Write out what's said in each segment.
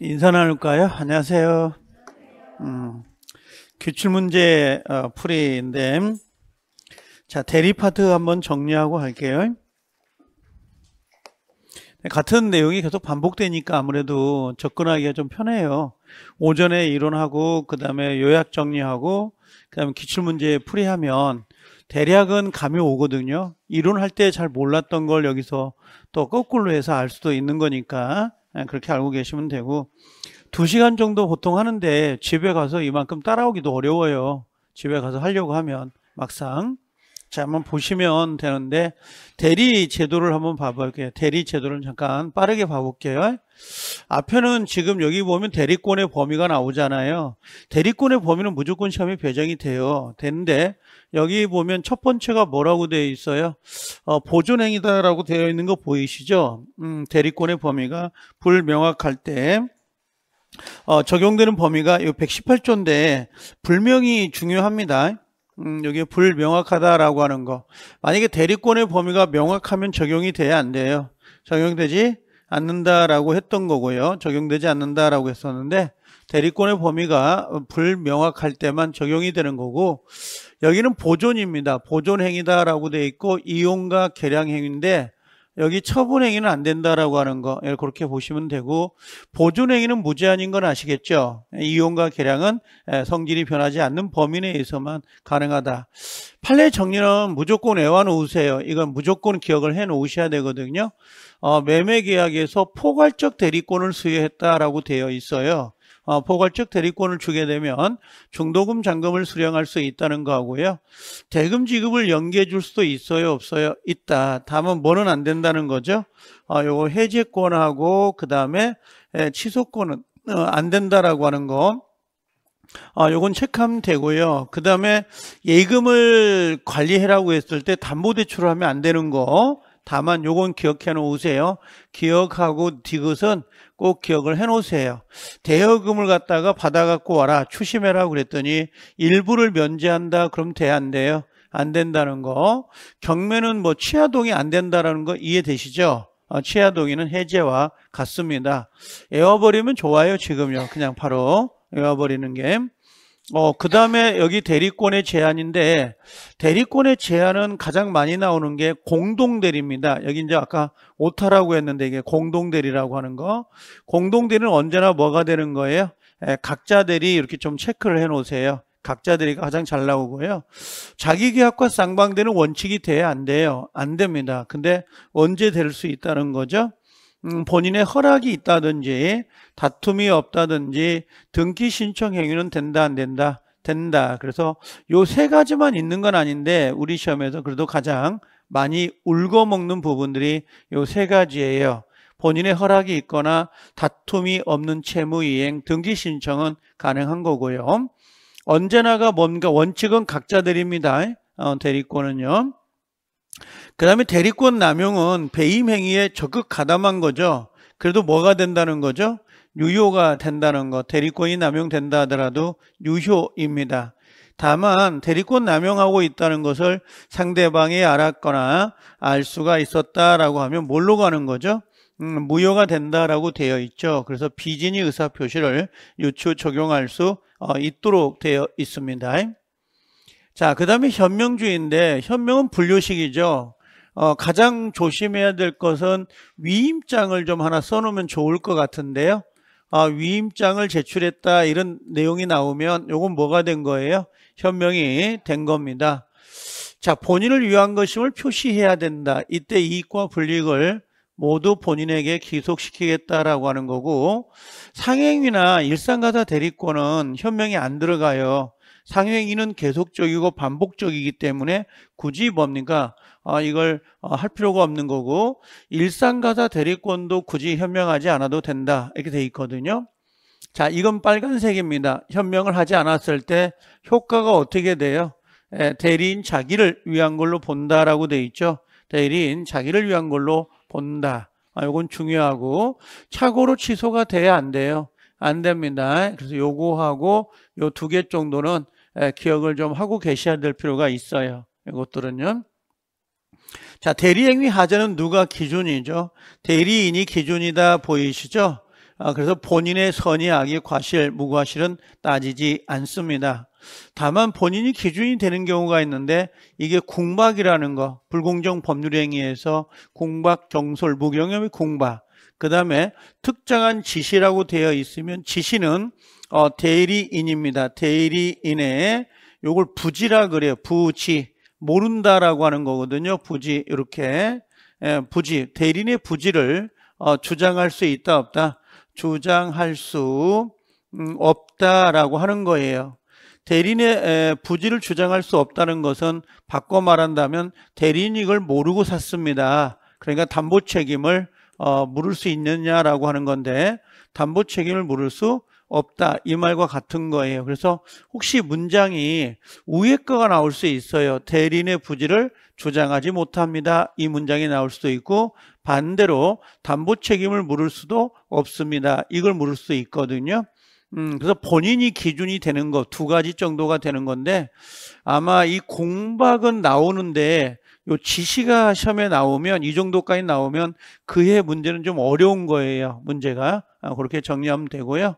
인사 나눌까요? 안녕하세요. 음, 기출문제 어, 풀이인데 음, 자 대리파트 한번 정리하고 할게요. 네, 같은 내용이 계속 반복되니까 아무래도 접근하기가 좀 편해요. 오전에 이론하고 그 다음에 요약 정리하고 그 다음에 기출문제 풀이하면 대략은 감이 오거든요. 이론할 때 잘 몰랐던 걸 여기서 또 거꾸로 해서 알 수도 있는 거니까 예, 그렇게 알고 계시면 되고 2시간 정도 보통 하는데 집에 가서 이만큼 따라오기도 어려워요. 집에 가서 하려고 하면 막상 자 한번 보시면 되는데 대리 제도를 한번 봐볼게요. 대리 제도를 잠깐 빠르게 봐볼게요. 앞에는 지금 여기 보면 대리권의 범위가 나오잖아요. 대리권의 범위는 무조건 시험이 배정이 돼요. 되는데 여기 보면 첫 번째가 뭐라고 되어 있어요? 어, 보존행위다라고 되어 있는 거 보이시죠? 음, 대리권의 범위가 불명확할 때 어, 적용되는 범위가 이 118조인데 불명이 중요합니다. 음, 여기 불명확하다라고 하는 거. 만약에 대리권의 범위가 명확하면 적용이 돼야 안 돼요. 적용되지 않는다라고 했던 거고요. 적용되지 않는다라고 했었는데 대리권의 범위가 불명확할 때만 적용이 되는 거고 여기는 보존입니다. 보존행위다라고 돼 있고 이용과 개량행위인데 여기 처분행위는 안 된다라고 하는 거 예, 그렇게 보시면 되고 보존행위는 무제한인 건 아시겠죠? 이용과 개량은 예, 성질이 변하지 않는 범위 내에서만 가능하다. 판례 정리는 무조건 외워놓으세요. 이건 무조건 기억을 해놓으셔야 되거든요. 어, 매매계약에서 포괄적 대리권을 수여했다라고 되어 있어요. 어, 포괄적 대리권을 주게 되면 중도금 잔금을 수령할 수 있다는 거고요. 하 대금 지급을 연기해 줄 수도 있어요, 없어요? 있다. 다만 뭐는 안 된다는 거죠. 어, 요거 해제권하고 그다음에 에, 취소권은 어, 안 된다라고 하는 거. 아, 요건 체크하면 되고요. 그 다음에 예금을 관리해라고 했을 때 담보대출을 하면 안 되는 거. 다만 요건 기억해 놓으세요. 기억하고 디귿은 꼭 기억을 해 놓으세요. 대여금을 갖다가 받아 갖고 와라. 추심해라 그랬더니 일부를 면제한다. 그럼 돼 안돼요? 안 된다는 거. 경매는 뭐 치아동이 안 된다라는 거 이해되시죠? 어, 치아 동의는 해제와 같습니다. 에어버리면 좋아요, 지금요. 그냥 바로 에어버리는 게. 어, 그 다음에 여기 대리권의 제한인데, 대리권의 제한은 가장 많이 나오는 게 공동대리입니다. 여기 이제 아까 오타라고 했는데 이게 공동대리라고 하는 거. 공동대리는 언제나 뭐가 되는 거예요? 예, 각자 대리 이렇게 좀 체크를 해 놓으세요. 각자 대리가 가장 잘 나오고요. 자기 계약과 쌍방대는 원칙이 돼야 안 돼요. 안 됩니다. 근데 언제 될 수 있다는 거죠? 음, 본인의 허락이 있다든지 다툼이 없다든지 등기 신청 행위는 된다 안 된다 된다 그래서 요 세 가지만 있는 건 아닌데 우리 시험에서 그래도 가장 많이 울고 먹는 부분들이 요 세 가지예요 본인의 허락이 있거나 다툼이 없는 채무 이행 등기 신청은 가능한 거고요 언제나가 뭔가 원칙은 각자 드립니다 어, 대리권은요 그 다음에 대리권 남용은 배임 행위에 적극 가담한 거죠. 그래도 뭐가 된다는 거죠? 유효가 된다는 것. 대리권이 남용된다 하더라도 유효입니다. 다만 대리권 남용하고 있다는 것을 상대방이 알았거나 알 수가 있었다라고 하면 뭘로 가는 거죠? 음, 무효가 된다라고 되어 있죠. 그래서 비진이 의사표시를 유추 적용할 수 어, 있도록 되어 있습니다. 자, 그 다음에 현명주의인데, 현명은 분류식이죠. 어, 가장 조심해야 될 것은 위임장을 좀 하나 써놓으면 좋을 것 같은데요. 아, 위임장을 제출했다 이런 내용이 나오면 요건 뭐가 된 거예요? 현명이 된 겁니다. 자, 본인을 위한 것임을 표시해야 된다. 이때 이익과 불이익을 모두 본인에게 기속시키겠다라고 하는 거고 상행위나 일상가사 대리권은 현명이 안 들어가요. 상행위는 계속적이고 반복적이기 때문에 굳이 뭡니까 어, 이걸 아, 할 필요가 없는 거고 일상가사 대리권도 굳이 현명하지 않아도 된다 이렇게 돼 있거든요. 자 이건 빨간색입니다. 현명을 하지 않았을 때 효과가 어떻게 돼요? 에, 예, 대리인 자기를 위한 걸로 본다라고 돼 있죠. 대리인 자기를 위한 걸로 본다. 아, 이건 중요하고 착오로 취소가 돼야 안 돼요. 안 됩니다. 그래서 요거하고 요 두 개 정도는 기억을 좀 하고 계셔야 될 필요가 있어요. 이것들은요. 자, 대리행위 하자는 누가 기준이죠? 대리인이 기준이다 보이시죠? 아, 그래서 본인의 선의 악의 과실, 무과실은 따지지 않습니다. 다만 본인이 기준이 되는 경우가 있는데 이게 공박이라는 거, 불공정 법률행위에서 공박, 경솔, 무경험이 공박. 그 다음에 특정한 지시라고 되어 있으면 지시는 어, 대리인입니다. 대리인의 요걸 부지라 그래요. 부지. 모른다라고 하는 거거든요. 부지 이렇게 예, 부지 대리인의 부지를 어, 주장할 수 있다 없다 주장할 수 음, 없다라고 하는 거예요. 대리인의 부지를 주장할 수 없다는 것은 바꿔 말한다면 대리인이 이걸 모르고 샀습니다. 그러니까 담보 책임을 어, 물을 수 있느냐라고 하는 건데 담보 책임을 물을 수 없다 이 말과 같은 거예요. 그래서 혹시 문장이 우에 거가 나올 수 있어요. 대리인의 부지를 주장하지 못합니다. 이 문장이 나올 수도 있고 반대로 담보 책임을 물을 수도 없습니다. 이걸 물을 수 있거든요. 음, 그래서 본인이 기준이 되는 거 두 가지 정도가 되는 건데 아마 이 공박은 나오는데 요 지시가 시험에 나오면 이 정도까지 나오면 그해 문제는 좀 어려운 거예요. 문제가 아, 그렇게 정리하면 되고요.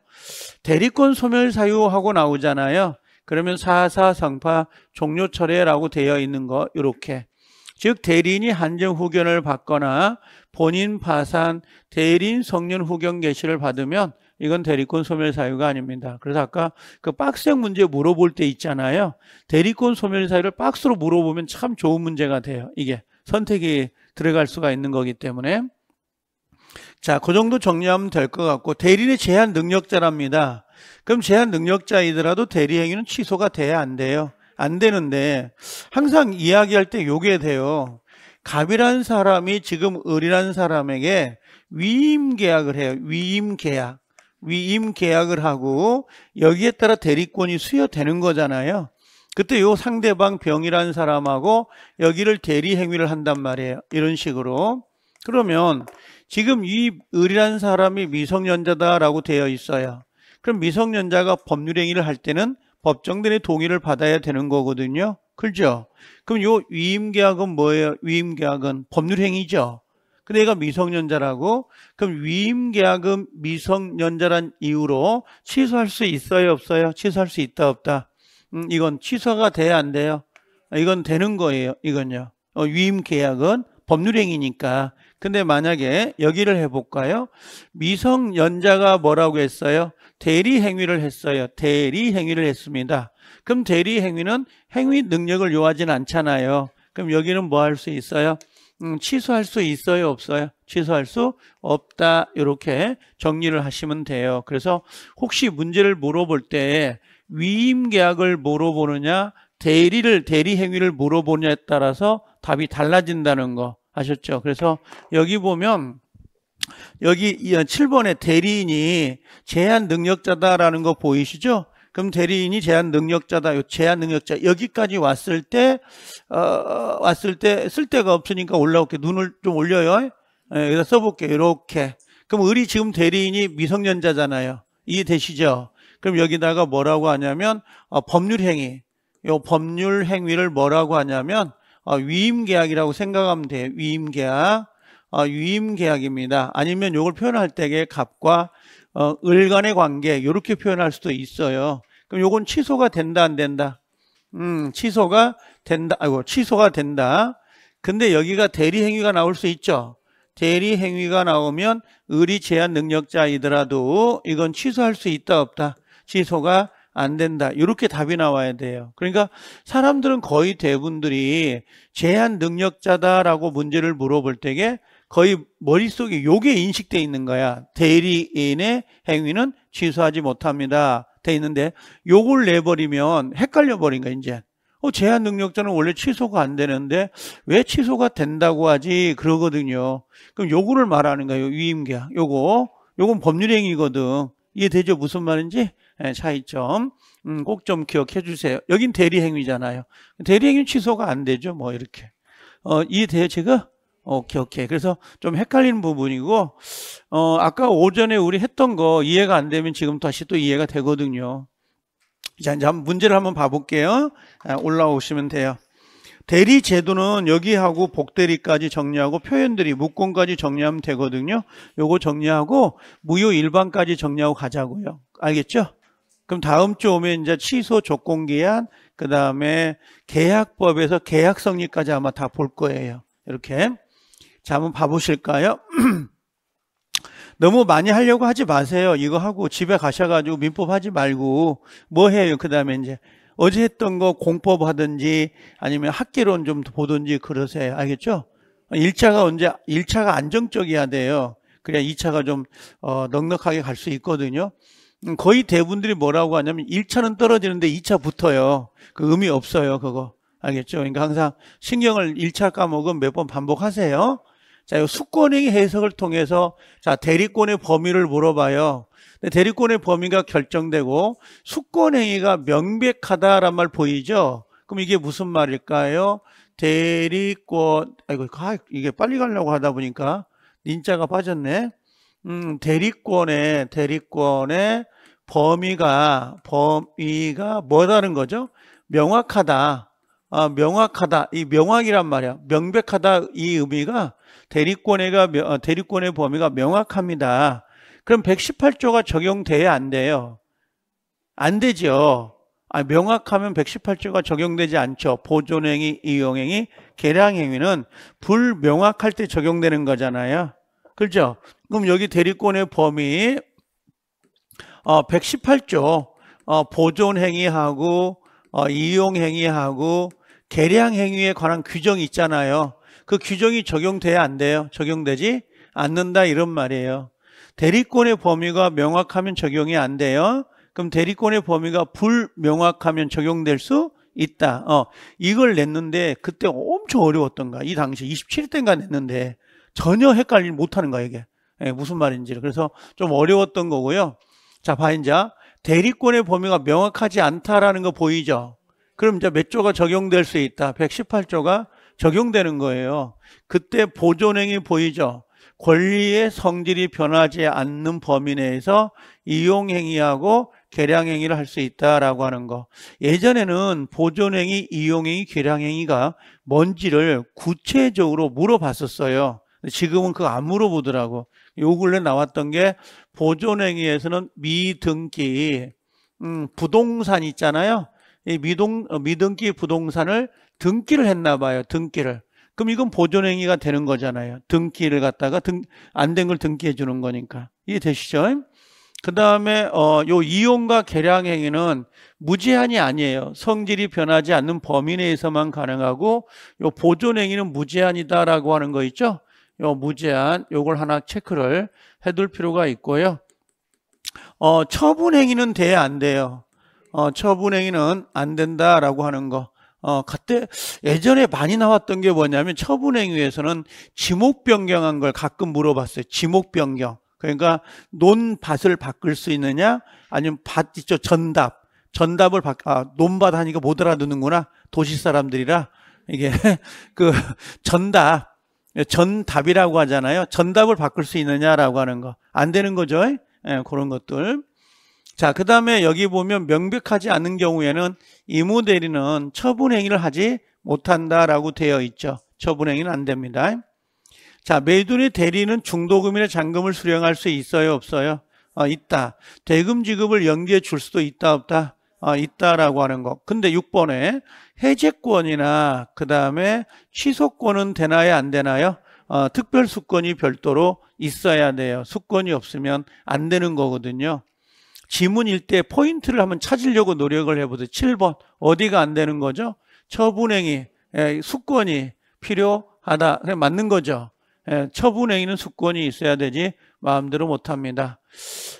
대리권 소멸 사유하고 나오잖아요. 그러면 사사상파 종료 철회라고 되어 있는 거 이렇게 즉 대리인이 한정 후견을 받거나 본인 파산 대리인 성년 후견 개시를 받으면 이건 대리권 소멸 사유가 아닙니다. 그래서 아까 그 박스형 문제 물어볼 때 있잖아요. 대리권 소멸 사유를 박스로 물어보면 참 좋은 문제가 돼요. 이게 선택이 들어갈 수가 있는 거기 때문에 자, 그 정도 정리하면 될 것 같고 대리는 제한 능력자랍니다. 그럼 제한 능력자이더라도 대리 행위는 취소가 돼야 안 돼요. 안 되는데 항상 이야기할 때 요게 돼요. 갑이라는 사람이 지금 을이란 사람에게 위임 계약을 해요. 위임 계약. 위임 계약을 하고 여기에 따라 대리권이 수여되는 거잖아요. 그때 요 상대방 병이라는 사람하고 여기를 대리 행위를 한단 말이에요. 이런 식으로. 그러면 지금 이 을이라는 사람이 미성년자다라고 되어 있어요. 그럼 미성년자가 법률 행위를 할 때는 법정들의 동의를 받아야 되는 거거든요. 그죠? 렇 그럼 요 위임계약은 뭐예요? 위임계약은 법률 행위죠. 근데 얘가 미성년자라고? 그럼 위임계약은 미성년자란 이유로 취소할 수 있어요? 없어요? 취소할 수 있다? 없다? 음, 이건 취소가 돼야 안 돼요? 이건 되는 거예요. 이건요. 어, 위임계약은 법률행위니까. 근데 만약에 여기를 해볼까요? 미성년자가 뭐라고 했어요? 대리 행위를 했어요. 대리 행위를 했습니다. 그럼 대리 행위는 행위 능력을 요하진 않잖아요. 그럼 여기는 뭐 할 수 있어요? 음, 취소할 수 있어요 없어요? 취소할 수 없다 이렇게 정리를 하시면 돼요 그래서 혹시 문제를 물어볼 때 위임 계약을 물어보느냐 대리를 대리 행위를 물어보느냐에 따라서 답이 달라진다는 거 아셨죠? 그래서 여기 보면 여기 7번에 대리인이 제한 능력자다라는 거 보이시죠? 그럼 대리인이 제한 능력자다. 요 제한 능력자 여기까지 왔을 때 어, 어 왔을 때 쓸데가 없으니까 올라올게 눈을 좀 올려요. 예, 여기다 써볼게 이렇게. 그럼 을이 지금 대리인이 미성년자잖아요. 이해되시죠? 그럼 여기다가 뭐라고 하냐면 어, 법률행위. 요 법률행위를 뭐라고 하냐면 어, 위임계약이라고 생각하면 돼요. 위임계약. 어, 위임계약입니다. 아니면 요걸 표현할 때의 갑과 어, 을간의 관계 요렇게 표현할 수도 있어요. 그럼 요건 취소가 된다 안 된다? 음, 취소가 된다. 아이고, 취소가 된다. 근데 여기가 대리 행위가 나올 수 있죠. 대리 행위가 나오면 의리 제한 능력자이더라도 이건 취소할 수 있다 없다. 취소가 안 된다. 이렇게 답이 나와야 돼요. 그러니까 사람들은 거의 대부분들이 제한 능력자다라고 문제를 물어볼 때에 거의 머릿속에 요게 인식돼 있는 거야. 대리인의 행위는 취소하지 못합니다. 돼 있는데 요걸 내버리면 헷갈려 버린 거야 이제 어, 제한 능력자는 원래 취소가 안 되는데 왜 취소가 된다고 하지 그러거든요 그럼 요거를 말하는 거예요 위임계약 요거 요건 법률행위거든 이해되죠 무슨 말인지 네, 차이점 음, 꼭 좀 기억해 주세요 여긴 대리행위잖아요 대리행위 취소가 안 되죠 뭐 이렇게 어, 이해돼요 제가 오케이, 오케이. 그래서 좀 헷갈리는 부분이고, 어, 아까 오전에 우리 했던 거 이해가 안 되면 지금 다시 또 이해가 되거든요. 자, 이제 한번 문제를 한번 봐볼게요. 올라오시면 돼요. 대리 제도는 여기하고 복대리까지 정리하고 표현들이 묶음까지 정리하면 되거든요. 요거 정리하고 무효 일반까지 정리하고 가자고요. 알겠죠? 그럼 다음 주 오면 이제 취소 조건 기한 그 다음에 계약법에서 계약 성립까지 아마 다 볼 거예요. 이렇게. 자, 한번 봐보실까요? 너무 많이 하려고 하지 마세요. 이거 하고 집에 가셔가지고 민법 하지 말고 뭐 해요? 그 다음에 이제 어제 했던 거 공법 하든지 아니면 학기론 좀 보든지 그러세요. 알겠죠? 1차가 언제, 1차가 안정적이야 어 돼요. 그래야 2차가 좀, 어, 넉넉하게 갈 수 있거든요. 음, 거의 대부분들이 뭐라고 하냐면 1차는 떨어지는데 2차 붙어요. 그 의미 없어요. 그거. 알겠죠? 그러니까 항상 신경을 1차 과목은 몇 번 반복하세요. 자, 이수권행위 해석을 통해서 자, 대리권의 범위를 물어봐요. 근데 대리권의 범위가 결정되고 수권행위가 명백하다란 말 보이죠? 그럼 이게 무슨 말일까요? 대리권, 아이고, 아, 이게 빨리 가려고 하다 보니까 닌자가 빠졌네. 음, 대리권의, 대리권의 범위가, 범위가 뭐다는 거죠? 명확하다. 아, 명확하다. 이 명확이란 말이야. 명백하다. 이 의미가 대리권해가 어, 대리권의 범위가 명확합니다. 그럼 118조가 적용돼야 안 돼요. 안 되죠. 아, 명확하면 118조가 적용되지 않죠. 보존행위, 이용행위, 계량행위는 불명확할 때 적용되는 거잖아요. 그렇죠? 그럼 여기 대리권의 범위 어, 118조 어, 보존행위하고 어, 이용행위하고 계량행위에 관한 규정이 있잖아요. 그 규정이 적용돼야 안 돼요. 적용되지 않는다 이런 말이에요. 대리권의 범위가 명확하면 적용이 안 돼요. 그럼 대리권의 범위가 불명확하면 적용될 수 있다. 어, 이걸 냈는데 그때 엄청 어려웠던가. 이 당시 27대인가 냈는데 전혀 헷갈리지 못하는 거야 이게. 예, 무슨 말인지. 그래서 좀 어려웠던 거고요. 자, 바인자 대리권의 범위가 명확하지 않다라는 거 보이죠? 그럼 이제 몇 조가 적용될 수 있다. 118조가 적용되는 거예요. 그때 보존행위 보이죠? 권리의 성질이 변하지 않는 범위 내에서 이용행위하고 계량행위를 할 수 있다라고 하는 거. 예전에는 보존행위, 이용행위, 계량행위가 뭔지를 구체적으로 물어봤었어요. 지금은 그거 안 물어보더라고. 요 근래 나왔던 게 보존행위에서는 미등기, 음, 부동산 있잖아요. 이 미동, 어, 미등기 부동산을 등기를 했나 봐요. 등기를. 그럼 이건 보존행위가 되는 거잖아요. 등기를 갖다가 등 안 된 걸 등기해 주는 거니까. 이해되시죠? 그 다음에 어, 요이혼과 계량행위는 무제한이 아니에요. 성질이 변하지 않는 범위 내에서만 가능하고 요 보존행위는 무제한이다라고 하는 거 있죠. 요 무제한 요걸 하나 체크를 해 둘 필요가 있고요. 어, 처분행위는 돼야 안 돼요. 어, 처분행위는 안 된다라고 하는 거. 어, 그때 예전에 많이 나왔던 게 뭐냐면 처분행위에서는 지목 변경한 걸 가끔 물어봤어요. 지목 변경. 그러니까 논밭을 바꿀 수 있느냐 아니면 밭 있죠 전답 전답을 바, 아, 논밭 하니까 못 알아듣는구나 도시 사람들이라 이게 그 전답 전답이라고 하잖아요 전답을 바꿀 수 있느냐라고 하는 거 안 되는 거죠 예, 그런 것들 자그 다음에 여기 보면 명백하지 않은 경우에는 이무대리는 처분행위를 하지 못한다라고 되어 있죠. 처분행위는 안 됩니다. 자, 매도의 대리는 중도금이나 잔금을 수령할 수 있어요, 없어요? 어, 있다. 대금 지급을 연기해 줄 수도 있다, 없다? 어, 있다라고 하는 거. 근데 6번에 해제권이나 그 다음에 취소권은 되나요, 안 되나요? 어, 특별 수권이 별도로 있어야 돼요. 수권이 없으면 안 되는 거거든요. 지문일 때 포인트를 한번 찾으려고 노력을 해보세요. 7번 어디가 안 되는 거죠? 처분행위, 수권이 예, 필요하다. 맞는 거죠. 예, 처분행위는 수권이 있어야 되지 마음대로 못합니다.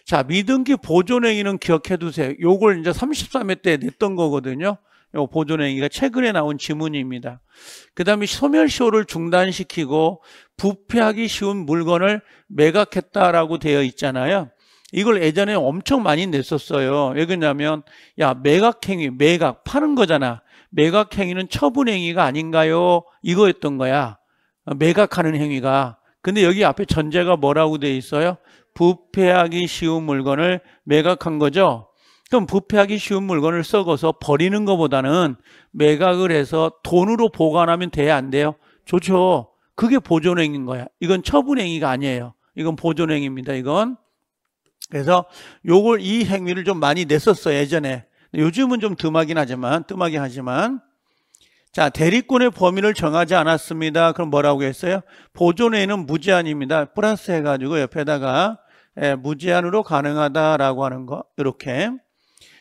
자, 미등기 보존행위는 기억해두세요. 요걸 이제 33회 때 냈던 거거든요. 요 보존행위가 최근에 나온 지문입니다. 그 다음에 소멸시효를 중단시키고 부패하기 쉬운 물건을 매각했다라고 되어 있잖아요. 이걸 예전에 엄청 많이 냈었어요. 왜 그러냐면 야 매각행위, 매각 파는 거잖아. 매각행위는 처분행위가 아닌가요? 이거였던 거야. 어, 매각하는 행위가. 근데 여기 앞에 전제가 뭐라고 돼 있어요? 부패하기 쉬운 물건을 매각한 거죠. 그럼 부패하기 쉬운 물건을 썩어서 버리는 것보다는 매각을 해서 돈으로 보관하면 돼야 안 돼요? 좋죠. 그게 보존행위인 거야. 이건 처분행위가 아니에요. 이건 보존행위입니다. 이건 그래서 요걸 이 행위를 좀 많이 냈었어 예전에. 요즘은 좀 듬하긴 하지만 뜸하긴 하지만 자 대리권의 범위를 정하지 않았습니다. 그럼 뭐라고 했어요? 보존에는 무제한입니다. 플러스 해가지고 옆에다가 예, 무제한으로 가능하다라고 하는 거 이렇게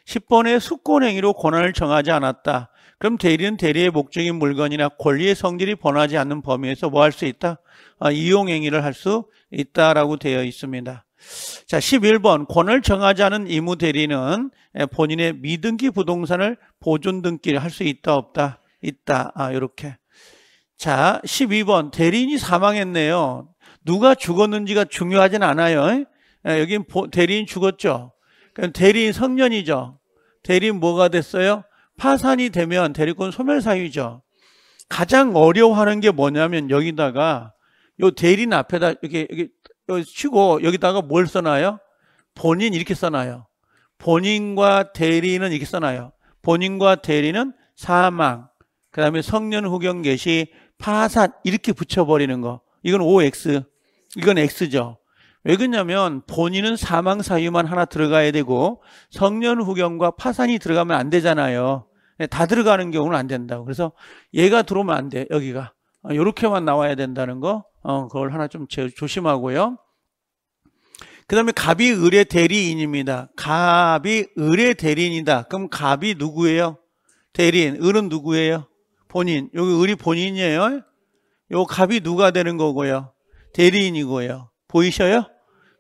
10번의 수권행위로 권한을 정하지 않았다. 그럼 대리는 대리의 목적인 물건이나 권리의 성질이 변하지 않는 범위에서 뭐 할 수 있다? 아, 이용행위를 할 수 있다라고 되어 있습니다. 자, 11번 권을 정하지 않은 이무 대리는 예, 본인의 미등기 부동산을 보존 등기를 할 수 있다 없다 있다 아, 이렇게 자 12번 대리인이 사망했네요 누가 죽었는지가 중요하진 않아요 예, 여긴 대리인 죽었죠 대리인 성년이죠 대리인 뭐가 됐어요? 파산이 되면 대리권 소멸사유죠 가장 어려워하는 게 뭐냐면 여기다가 요 대리인 앞에다 이렇게, 이렇게 어, 쉬고 여기다가 뭘 써놔요? 본인 이렇게 써놔요. 본인과 대리는 이렇게 써놔요. 본인과 대리는 사망, 그 다음에 성년 후견 개시, 파산 이렇게 붙여버리는 거. 이건 OX, 이건 X죠. 왜 그러냐면 본인은 사망 사유만 하나 들어가야 되고 성년 후견과 파산이 들어가면 안 되잖아요. 네, 다 들어가는 경우는 안 된다고. 그래서 얘가 들어오면 안 돼, 여기가. 이렇게만 어, 나와야 된다는 거 어, 그걸 하나 좀 조심하고요. 그 다음에 갑이 을의 대리인입니다. 갑이 을의 대리인이다. 그럼 갑이 누구예요? 대리인. 을은 누구예요? 본인. 여기 을이 본인이에요. 요 갑이 누가 되는 거고요? 대리인이고요. 보이셔요?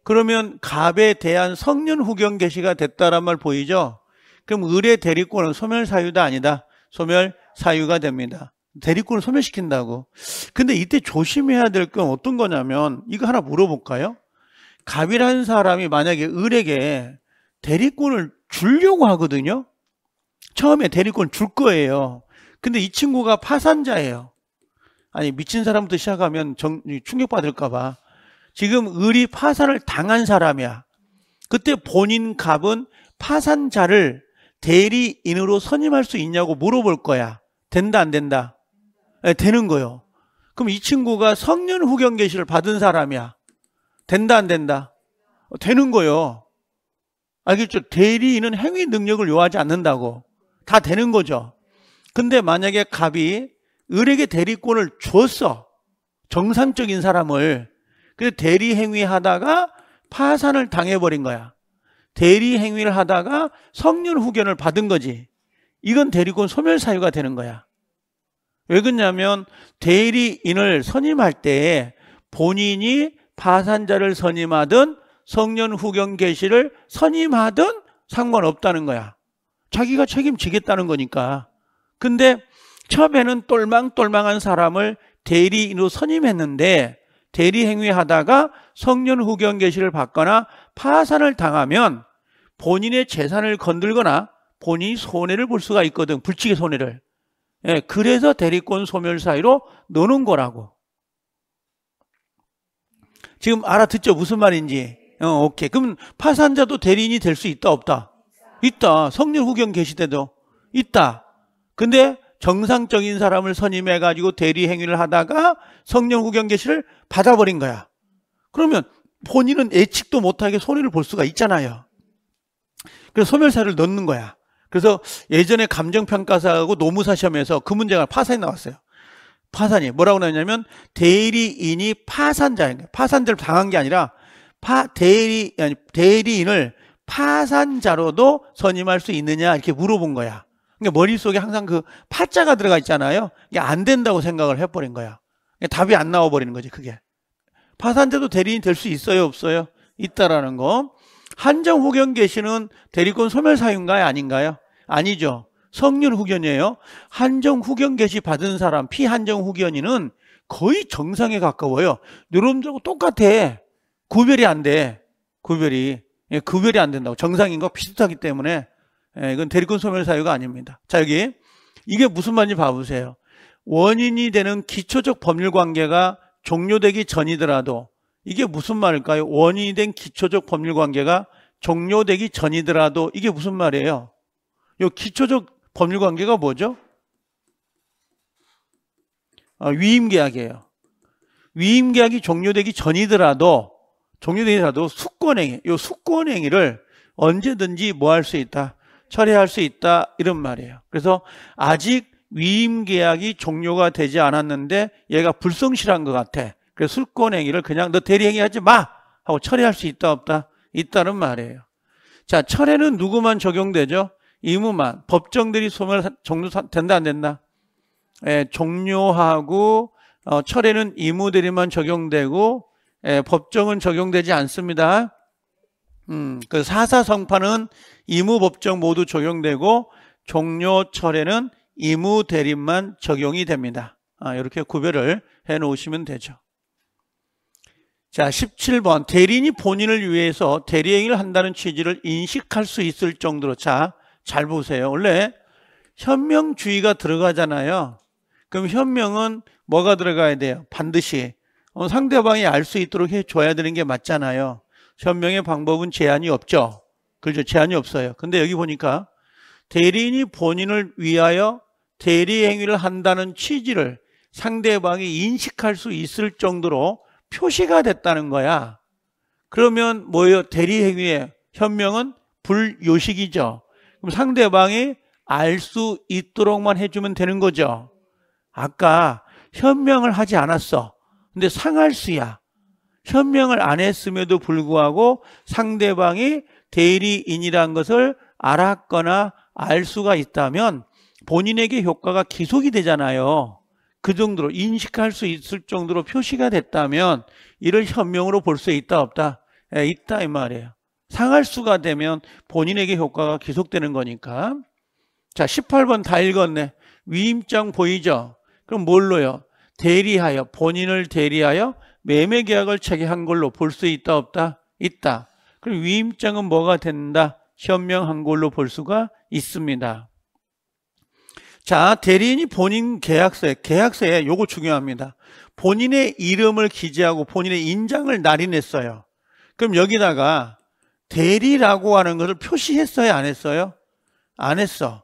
그러면 갑에 대한 성년 후견 개시가 됐다란 말 보이죠? 그럼 을의 대리권은 소멸 사유다 아니다. 소멸 사유가 됩니다. 대리권을 소멸시킨다고. 근데 이때 조심해야 될 건 어떤 거냐면 이거 하나 물어볼까요? 갑이라는 사람이 만약에 을에게 대리권을 주려고 하거든요. 처음에 대리권 줄 거예요. 근데 이 친구가 파산자예요. 아니 미친 사람부터 시작하면 정, 충격받을까봐 지금 을이 파산을 당한 사람이야. 그때 본인 갑은 파산자를 대리인으로 선임할 수 있냐고 물어볼 거야. 된다 안 된다? 예, 되는 거예요. 그럼 이 친구가 성년 후견 개시를 받은 사람이야. 된다 안 된다? 어, 되는 거예요. 알겠죠? 대리인은 행위 능력을 요하지 않는다고. 다 되는 거죠. 근데 만약에 갑이 을에게 대리권을 줬어. 정상적인 사람을. 근데 대리 행위 하다가 파산을 당해버린 거야. 대리 행위를 하다가 성년 후견을 받은 거지. 이건 대리권 소멸 사유가 되는 거야. 왜 그러냐면 대리인을 선임할 때에 본인이 파산자를 선임하든 성년 후견 개시를 선임하든 상관없다는 거야. 자기가 책임지겠다는 거니까. 근데 처음에는 똘망똘망한 사람을 대리인으로 선임했는데 대리 행위하다가 성년 후견 개시를 받거나 파산을 당하면 본인의 재산을 건들거나 본인이 손해를 볼 수가 있거든. 불치기 손해를. 예, 그래서 대리권 소멸 사이로 넣는 거라고. 지금 알아듣죠? 무슨 말인지. 어, 오케이. 그럼 파산자도 대리인이 될 수 있다, 없다? 있다. 성률 후견 개시대도 있다. 근데 정상적인 사람을 선임해가지고 대리 행위를 하다가 성령 후견 개시를 받아버린 거야. 그러면 본인은 예측도 못하게 손해를 볼 수가 있잖아요. 그래서 소멸사를 넣는 거야. 그래서 예전에 감정평가사하고 노무사 시험에서 그 문제가 파산이 나왔어요. 파산이 뭐라고 나왔냐면 대리인이 파산자인 거예요. 파산자를 당한 게 아니라 파 대리 아니 대리인을 파산자로도 선임할 수 있느냐 이렇게 물어본 거야. 그러니까 머릿속에 항상 그 파자가 들어가 있잖아요. 이게 안 된다고 생각을 해버린 거야. 그러니까 답이 안 나와버리는 거지 그게. 파산자도 대리인 될 수 있어요 없어요? 있다라는 거. 한정 후견 개시는 대리권 소멸 사유인가요? 아닌가요? 아니죠. 성률 후견이에요. 한정 후견 개시 받은 사람 피한정 후견인은 거의 정상에 가까워요. 누름들하고 똑같아. 구별이 안 돼. 구별이. 예, 구별이 안 된다고. 정상인 과 비슷하기 때문에 예, 이건 대리권 소멸 사유가 아닙니다. 자, 여기 이게 무슨 말인지 봐보세요. 원인이 되는 기초적 법률 관계가 종료되기 전이더라도 이게 무슨 말일까요? 원인이 된 기초적 법률 관계가 종료되기 전이더라도 이게 무슨 말이에요? 요 기초적 법률 관계가 뭐죠? 아, 위임 계약이에요. 위임 계약이 종료되기 전이더라도 종료되더라도 수권행위, 요 수권행위를 언제든지 뭐 할 수 있다, 처리할 수 있다 이런 말이에요. 그래서 아직 위임 계약이 종료가 되지 않았는데 얘가 불성실한 것 같아. 그 술권행위를 그냥 너 대리행위 하지 마! 하고 철회할 수 있다 없다? 있다는 말이에요. 자, 철회는 누구만 적용되죠? 의무만. 법정들이 소멸, 종료, 된다, 안 된다? 예, 종료하고, 어, 철회는 의무들이만 적용되고, 예, 법정은 적용되지 않습니다. 음, 그사사성판은 의무 법정 모두 적용되고, 종료 철회는 의무 대리만 적용이 됩니다. 아, 이렇게 구별을 해 놓으시면 되죠. 자, 17번. 대리인이 본인을 위해서 대리행위를 한다는 취지를 인식할 수 있을 정도로. 자, 잘 보세요. 원래 현명주의가 들어가잖아요. 그럼 현명은 뭐가 들어가야 돼요? 반드시. 어, 상대방이 알 수 있도록 해줘야 되는 게 맞잖아요. 현명의 방법은 제한이 없죠. 그죠? 제한이 없어요. 근데 여기 보니까 대리인이 본인을 위하여 대리행위를 한다는 취지를 상대방이 인식할 수 있을 정도로 표시가 됐다는 거야. 그러면 뭐예요? 대리행위의 현명은 불요식이죠. 그럼 상대방이 알 수 있도록만 해주면 되는 거죠. 아까 현명을 하지 않았어. 근데 상할 수야. 현명을 안 했음에도 불구하고 상대방이 대리인이란 것을 알았거나 알 수가 있다면 본인에게 효과가 기속이 되잖아요. 그 정도로 인식할 수 있을 정도로 표시가 됐다면 이를 현명으로 볼 수 있다 없다 예, 있다 이 말이에요 상할수가 되면 본인에게 효과가 계속되는 거니까 자 18번 다 읽었네 위임장 보이죠 그럼 뭘로요 대리하여 본인을 대리하여 매매 계약을 체결한 걸로 볼 수 있다 없다 있다 그럼 위임장은 뭐가 된다 현명한 걸로 볼 수가 있습니다 자, 대리인이 본인 계약서에, 계약서에 요거 중요합니다. 본인의 이름을 기재하고 본인의 인장을 날인했어요. 그럼 여기다가 대리라고 하는 것을 표시했어요? 안 했어요? 안 했어.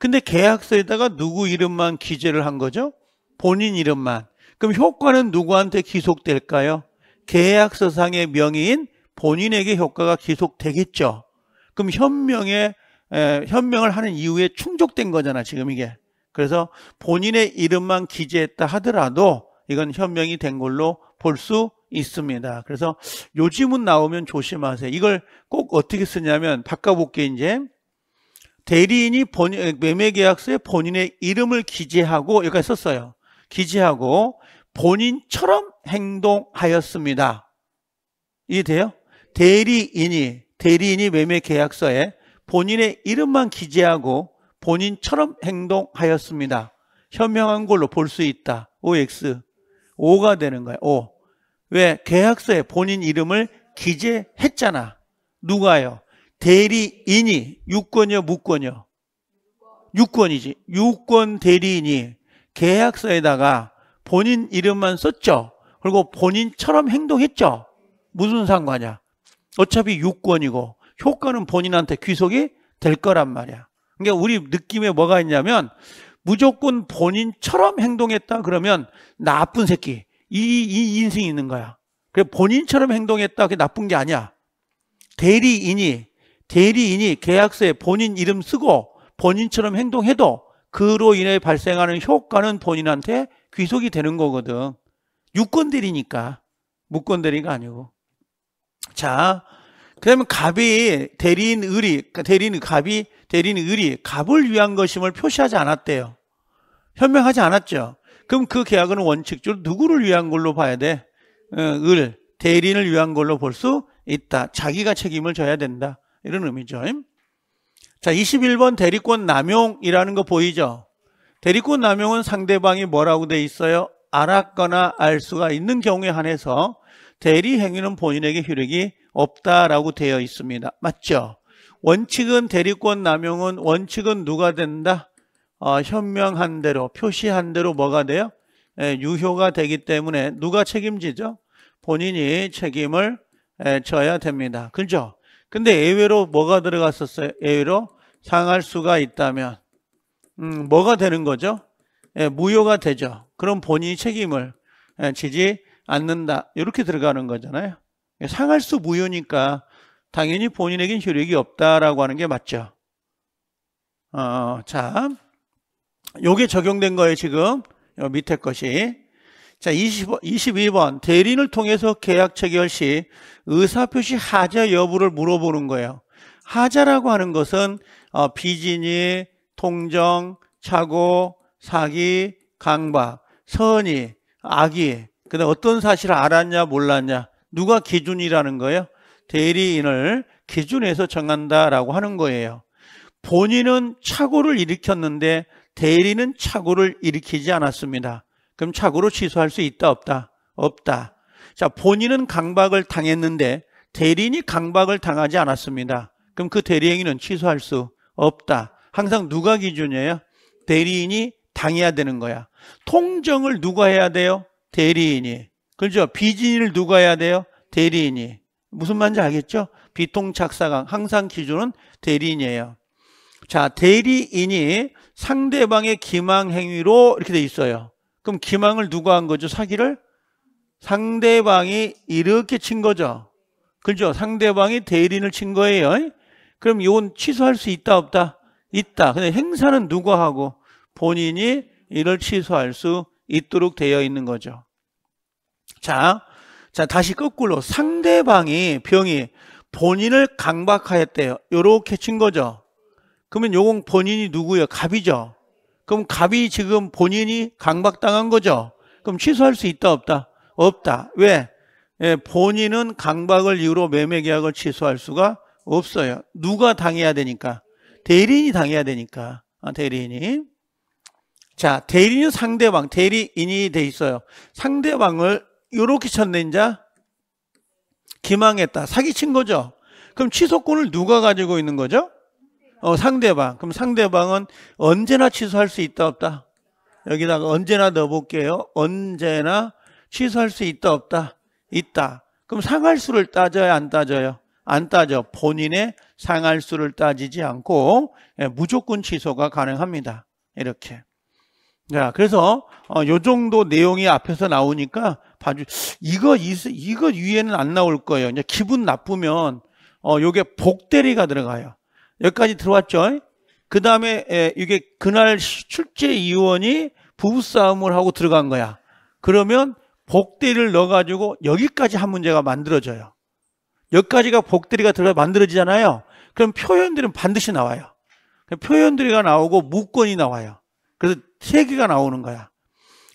근데 계약서에다가 누구 이름만 기재를 한 거죠? 본인 이름만. 그럼 효과는 누구한테 기속될까요? 계약서상의 명의인 본인에게 효과가 기속되겠죠. 그럼 현명의 현명을 하는 이후에 충족된 거잖아 지금 이게 그래서 본인의 이름만 기재했다 하더라도 이건 현명이 된 걸로 볼 수 있습니다 그래서 요지문 나오면 조심하세요 이걸 꼭 어떻게 쓰냐면 바꿔볼게 이제 대리인이 본 매매계약서에 본인의 이름을 기재하고 여기까지 썼어요 기재하고 본인처럼 행동하였습니다 이해돼요? 대리인이 대리인이 매매 계약서에 본인의 이름만 기재하고 본인처럼 행동하였습니다. 현명한 걸로 볼 수 있다. OX. 5가 되는 거야. 5. 왜? 계약서에 본인 이름을 기재했잖아. 누가요? 대리인이 유권이요, 무권이요? 유권이지. 유권 대리인이 계약서에다가 본인 이름만 썼죠. 그리고 본인처럼 행동했죠. 무슨 상관이야? 어차피 유권이고 효과는 본인한테 귀속이 될 거란 말이야. 그러니까 우리 느낌에 뭐가 있냐면 무조건 본인처럼 행동했다 그러면 나쁜 새끼 이, 이 인생이 있는 거야. 그래 본인처럼 행동했다 그게 나쁜 게 아니야. 대리인이 대리인이 계약서에 본인 이름 쓰고 본인처럼 행동해도 그로 인해 발생하는 효과는 본인한테 귀속이 되는 거거든. 유권 대리니까 무권 대리가 아니고. 자, 그러면 갑이 대리인 을이 대리인 갑이 대리인 을이 갑을 위한 것임을 표시하지 않았대요. 현명하지 않았죠. 그럼 그 계약은 원칙적으로 누구를 위한 걸로 봐야 돼? 어, 을 대리인을 위한 걸로 볼 수 있다. 자기가 책임을 져야 된다. 이런 의미죠. 자, 21번 대리권 남용이라는 거 보이죠? 대리권 남용은 상대방이 뭐라고 돼 있어요? 알았거나 알 수가 있는 경우에 한해서 대리 행위는 본인에게 효력이 없다라고 되어 있습니다. 맞죠? 원칙은 대리권 남용은 원칙은 누가 된다? 어, 현명한 대로 표시한 대로 뭐가 돼요? 예, 유효가 되기 때문에 누가 책임지죠? 본인이 책임을 예, 져야 됩니다. 그죠? 근데 예외로 뭐가 들어갔었어요? 예외로 상할 수가 있다면 음, 뭐가 되는 거죠? 예, 무효가 되죠. 그럼 본인이 책임을 예, 지지 않는다. 이렇게 들어가는 거잖아요. 상할수 무효니까 당연히 본인에겐 효력이 없다라고 하는 게 맞죠. 어, 자, 요게 적용된 거예요, 지금. 요 밑에 것이. 자, 20, 22번. 대리인을 통해서 계약 체결 시 의사표시 하자 여부를 물어보는 거예요. 하자라고 하는 것은 어, 비진이, 통정, 착오, 사기, 강박, 선의, 악의, 근데 어떤 사실을 알았냐 몰랐냐 누가 기준이라는 거예요? 대리인을 기준에서 정한다라고 하는 거예요. 본인은 착오를 일으켰는데 대리는 착오를 일으키지 않았습니다. 그럼 착오로 취소할 수 있다 없다? 없다. 자, 본인은 강박을 당했는데 대리인이 강박을 당하지 않았습니다. 그럼 그 대리 행위는 취소할 수 없다. 항상 누가 기준이에요? 대리인이 당해야 되는 거야. 통정을 누가 해야 돼요? 대리인이. 그렇죠? 비진를 누가 해야 돼요? 대리인이. 무슨 말인지 알겠죠? 비통착사강. 항상 기준은 대리인이에요. 자, 대리인이 상대방의 기망 행위로 이렇게 돼 있어요. 그럼 기망을 누가 한 거죠? 사기를? 상대방이 이렇게 친 거죠. 그죠? 렇 상대방이 대리인을 친 거예요. 그럼 이건 취소할 수 있다 없다? 있다. 근데 행사는 누가 하고 본인이 이를 취소할 수 있도록 되어 있는 거죠. 자, 자 다시 거꾸로 상대방이 병이 본인을 강박하였대요. 요렇게 친 거죠. 그러면 요건 본인이 누구예요? 갑이죠. 그럼 갑이 지금 본인이 강박당한 거죠. 그럼 취소할 수 있다 없다? 없다. 왜? 예, 본인은 강박을 이유로 매매 계약을 취소할 수가 없어요. 누가 당해야 되니까? 대리인이 당해야 되니까. 아, 대리인이. 자, 대리인 상대방, 대리인이 돼 있어요. 상대방을 요렇게 쳤네 인자 기망했다 사기친 거죠 그럼 취소권을 누가 가지고 있는 거죠? 어, 상대방 그럼 상대방은 언제나 취소할 수 있다 없다 여기다가 언제나 넣어볼게요 언제나 취소할 수 있다 없다 있다 그럼 상할수를 따져요안 따져요? 안 따져 본인의 상할수를 따지지 않고 예, 무조건 취소가 가능합니다 이렇게 자 그래서 어, 요 정도 내용이 앞에서 나오니까 봐주. 이거 이거 위에는 안 나올 거예요. 이제 기분 나쁘면 어 요게 복대리가 들어가요. 여기까지 들어왔죠. 그 다음에 예, 이게 그날 출제 위원이 부부싸움을 하고 들어간 거야. 그러면 복대리를 넣어가지고 여기까지 한 문제가 만들어져요. 여기까지가 복대리가 들어 만들어지잖아요. 그럼 표현들은 반드시 나와요. 표현들이가 나오고 무권이 나와요. 그래서 세 개가 나오는 거야.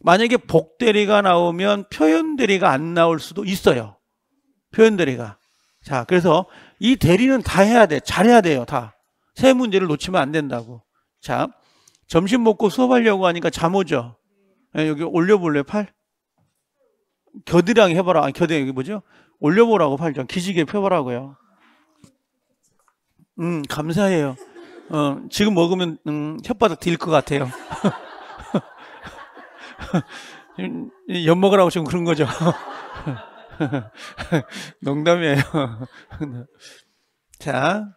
만약에 복대리가 나오면 표현대리가 안 나올 수도 있어요. 표현대리가. 자, 그래서 이 대리는 다 해야 돼. 잘해야 돼요, 다. 세 문제를 놓치면 안 된다고. 자, 점심 먹고 수업하려고 하니까 잠 오죠. 예, 여기 올려볼래, 팔? 겨드랑이 해봐라. 아니, 겨드랑이 여기 뭐죠? 올려보라고, 팔 좀. 기지개 펴보라고요. 음, 감사해요. 어, 지금 먹으면, 음, 혓바닥 딜것 같아요. 엿 먹으라고 지금 그런 거죠. 농담이에요. 자,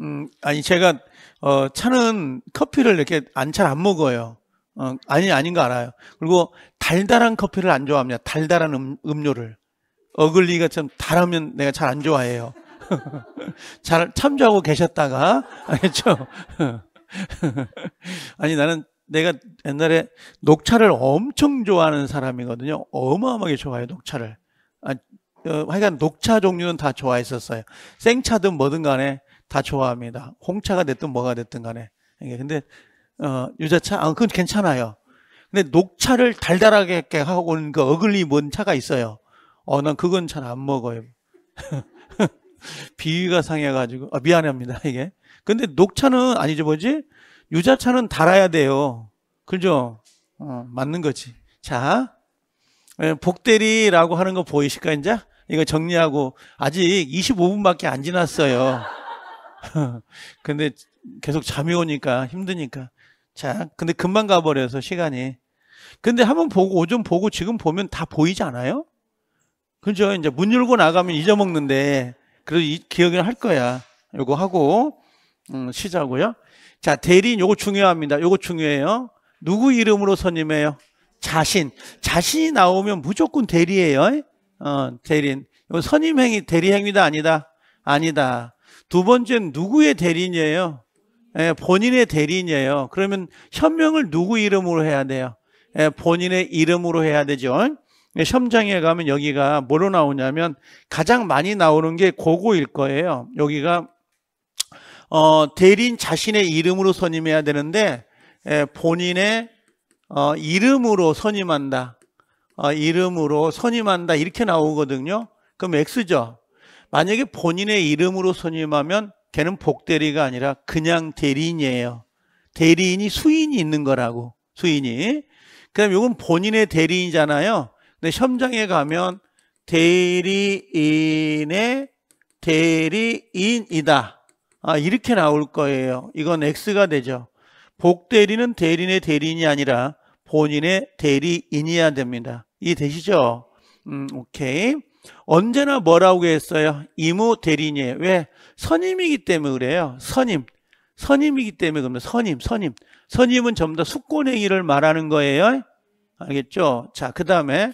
음, 아니 제가 어, 차는 커피를 이렇게 안 잘 안 먹어요. 어, 아니 아닌 거 알아요. 그리고 달달한 커피를 안 좋아합니다. 달달한 음, 음료를 어글리가 참 달하면 내가 잘 안 좋아해요. 잘 참조하고 계셨다가 알겠죠? 아니 나는 내가 옛날에 녹차를 엄청 좋아하는 사람이거든요. 어마어마하게 좋아해요, 녹차를. 아, 어, 하여간 녹차 종류는 다 좋아했었어요. 생차든 뭐든 간에 다 좋아합니다. 홍차가 됐든 뭐가 됐든 간에. 근데 어, 유자차, 아, 그건 괜찮아요. 근데 녹차를 달달하게 하고 오는 그 어글리 뭔 차가 있어요. 어, 난 그건 잘 안 먹어요. 비위가 상해가지고, 아, 미안합니다, 이게. 근데 녹차는 아니죠, 뭐지? 유자차는 달아야 돼요. 그죠? 어, 맞는 거지. 자, 예, 복대리라고 하는 거 보이실까, 이제? 이거 정리하고, 아직 25분밖에 안 지났어요. 근데 계속 잠이 오니까 힘드니까. 자, 근데 금방 가버려서 시간이. 근데 한번 보고, 오전 보고 지금 보면 다 보이지 않아요? 그죠? 이제 문 열고 나가면 잊어먹는데, 그래도 기억을 할 거야. 이거 하고, 음, 쉬자고요. 자, 대리인 요거 중요합니다. 요거 중요해요. 누구 이름으로 선임해요? 자신. 자신이 나오면 무조건 대리예요. 어, 대리인. 선임행위 대리행위다 아니다. 아니다. 두 번째는 누구의 대리인이에요? 예, 본인의 대리인이에요. 그러면 현명을 누구 이름으로 해야 돼요? 예, 본인의 이름으로 해야 되죠. შ 예, ე 장에 가면 여기가 뭐로 나오냐면 가장 많이 나오는 게 고고일 거예요. 여기가 어, 대리인 자신의 이름으로 선임해야 되는데 예, 본인의 어, 이름으로 선임한다. 어, 이름으로 선임한다 이렇게 나오거든요. 그럼 X죠. 만약에 본인의 이름으로 선임하면 걔는 복대리가 아니라 그냥 대리인이에요. 대리인이 수인이 있는 거라고. 수인이. 그럼 이건 본인의 대리인이잖아요. 근데 현장에 가면 대리인의 대리인이다. 아, 이렇게 나올 거예요. 이건 X가 되죠. 복대리는 대리인의 대리인이 아니라 본인의 대리인이어야 됩니다. 이해되시죠? 음, 오케이. 언제나 뭐라고 했어요? 이무 대리인이에요. 왜? 선임이기 때문에 그래요. 선임. 선임이기 때문에 그러면 선임, 선임. 선임은 전부 다 숙권행위를 말하는 거예요. 알겠죠? 자, 그 다음에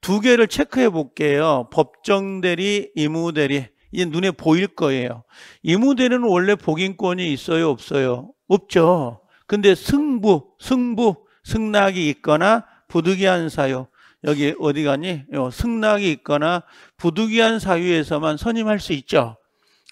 두 개를 체크해 볼게요. 법정대리, 이무대리. 이제 눈에 보일 거예요. 이무대는 원래 복인권이 있어요, 없어요? 없죠. 근데 승부, 승부, 승낙이 있거나 부득이한 사유. 여기 어디 가니? 승낙이 있거나 부득이한 사유에서만 선임할 수 있죠.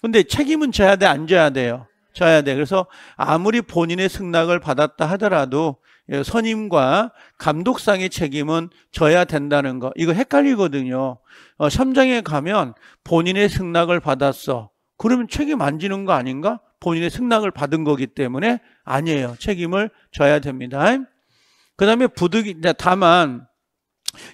근데 책임은 져야 돼, 안 져야 돼요? 져야 돼. 그래서 아무리 본인의 승낙을 받았다 하더라도 예, 선임과 감독상의 책임은 져야 된다는 거 이거 헷갈리거든요. 어, 시장에 가면 본인의 승낙을 받았어. 그러면 책임 안 지는 거 아닌가? 본인의 승낙을 받은 거기 때문에 아니에요. 책임을 져야 됩니다. 그 다음에 부득이 네, 다만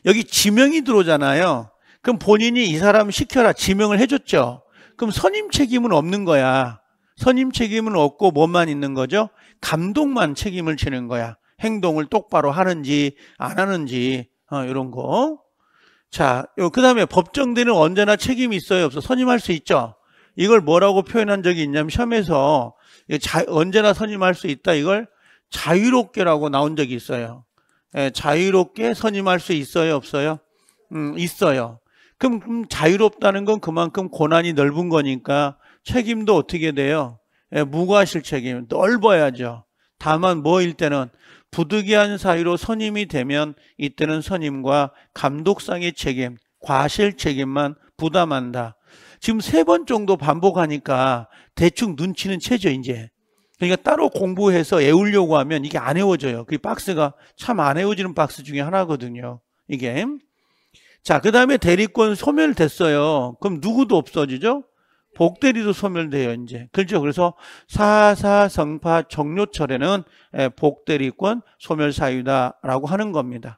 여기 지명이 들어오잖아요. 그럼 본인이 이 사람 시켜라 지명을 해줬죠. 그럼 선임 책임은 없는 거야. 선임 책임은 없고 뭐만 있는 거죠? 감독만 책임을 지는 거야. 행동을 똑바로 하는지 안 하는지 어, 이런 거. 자, 그 다음에 법정대는 언제나 책임이 있어요? 없어? 선임할 수 있죠? 이걸 뭐라고 표현한 적이 있냐면 시험에서 자, 언제나 선임할 수 있다 이걸 자유롭게라고 나온 적이 있어요. 예, 자유롭게 선임할 수 있어요? 없어요? 음, 있어요. 그럼, 그럼 자유롭다는 건 그만큼 권한이 넓은 거니까 책임도 어떻게 돼요? 예, 무과실 책임 넓어야죠. 다만 뭐일 때는 부득이한 사유로 선임이 되면 이때는 선임과 감독상의 책임, 과실 책임만 부담한다. 지금 세 번 정도 반복하니까 대충 눈치는 채죠, 이제. 그러니까 따로 공부해서 외우려고 하면 이게 안 외워져요. 그 박스가 참 안 외워지는 박스 중에 하나거든요. 이게. 자, 그 다음에 대리권 소멸됐어요. 그럼 누구도 없어지죠? 복대리도 소멸돼요, 이제. 그렇죠? 그래서 사사 성파 정료철에는 예, 복대리권 소멸 사유다라고 하는 겁니다.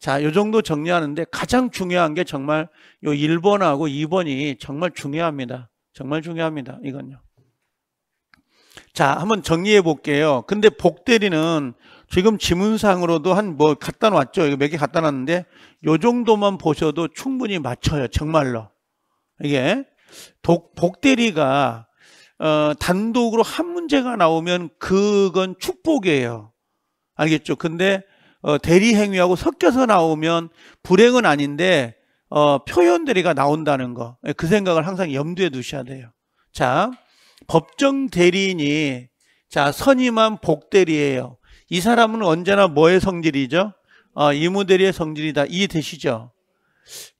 자, 요 정도 정리하는데 가장 중요한 게 정말 요 1번하고 2번이 정말 중요합니다. 정말 중요합니다. 이건요. 자, 한번 정리해 볼게요. 근데 복대리는 지금 지문상으로도 한 뭐 갖다 놨죠. 이거 몇개 갖다 놨는데 요 정도만 보셔도 충분히 맞춰요. 정말로. 이게 독, 복대리가 어, 단독으로 한 문제가 나오면 그건 축복이에요. 알겠죠? 근데 어, 대리 행위하고 섞여서 나오면 불행은 아닌데 어, 표현 대리가 나온다는 거. 예, 그 생각을 항상 염두에 두셔야 돼요. 자, 법정 대리인이 자, 선임한 복대리예요. 이 사람은 언제나 뭐의 성질이죠? 어, 이무대리의 성질이다. 이해되시죠?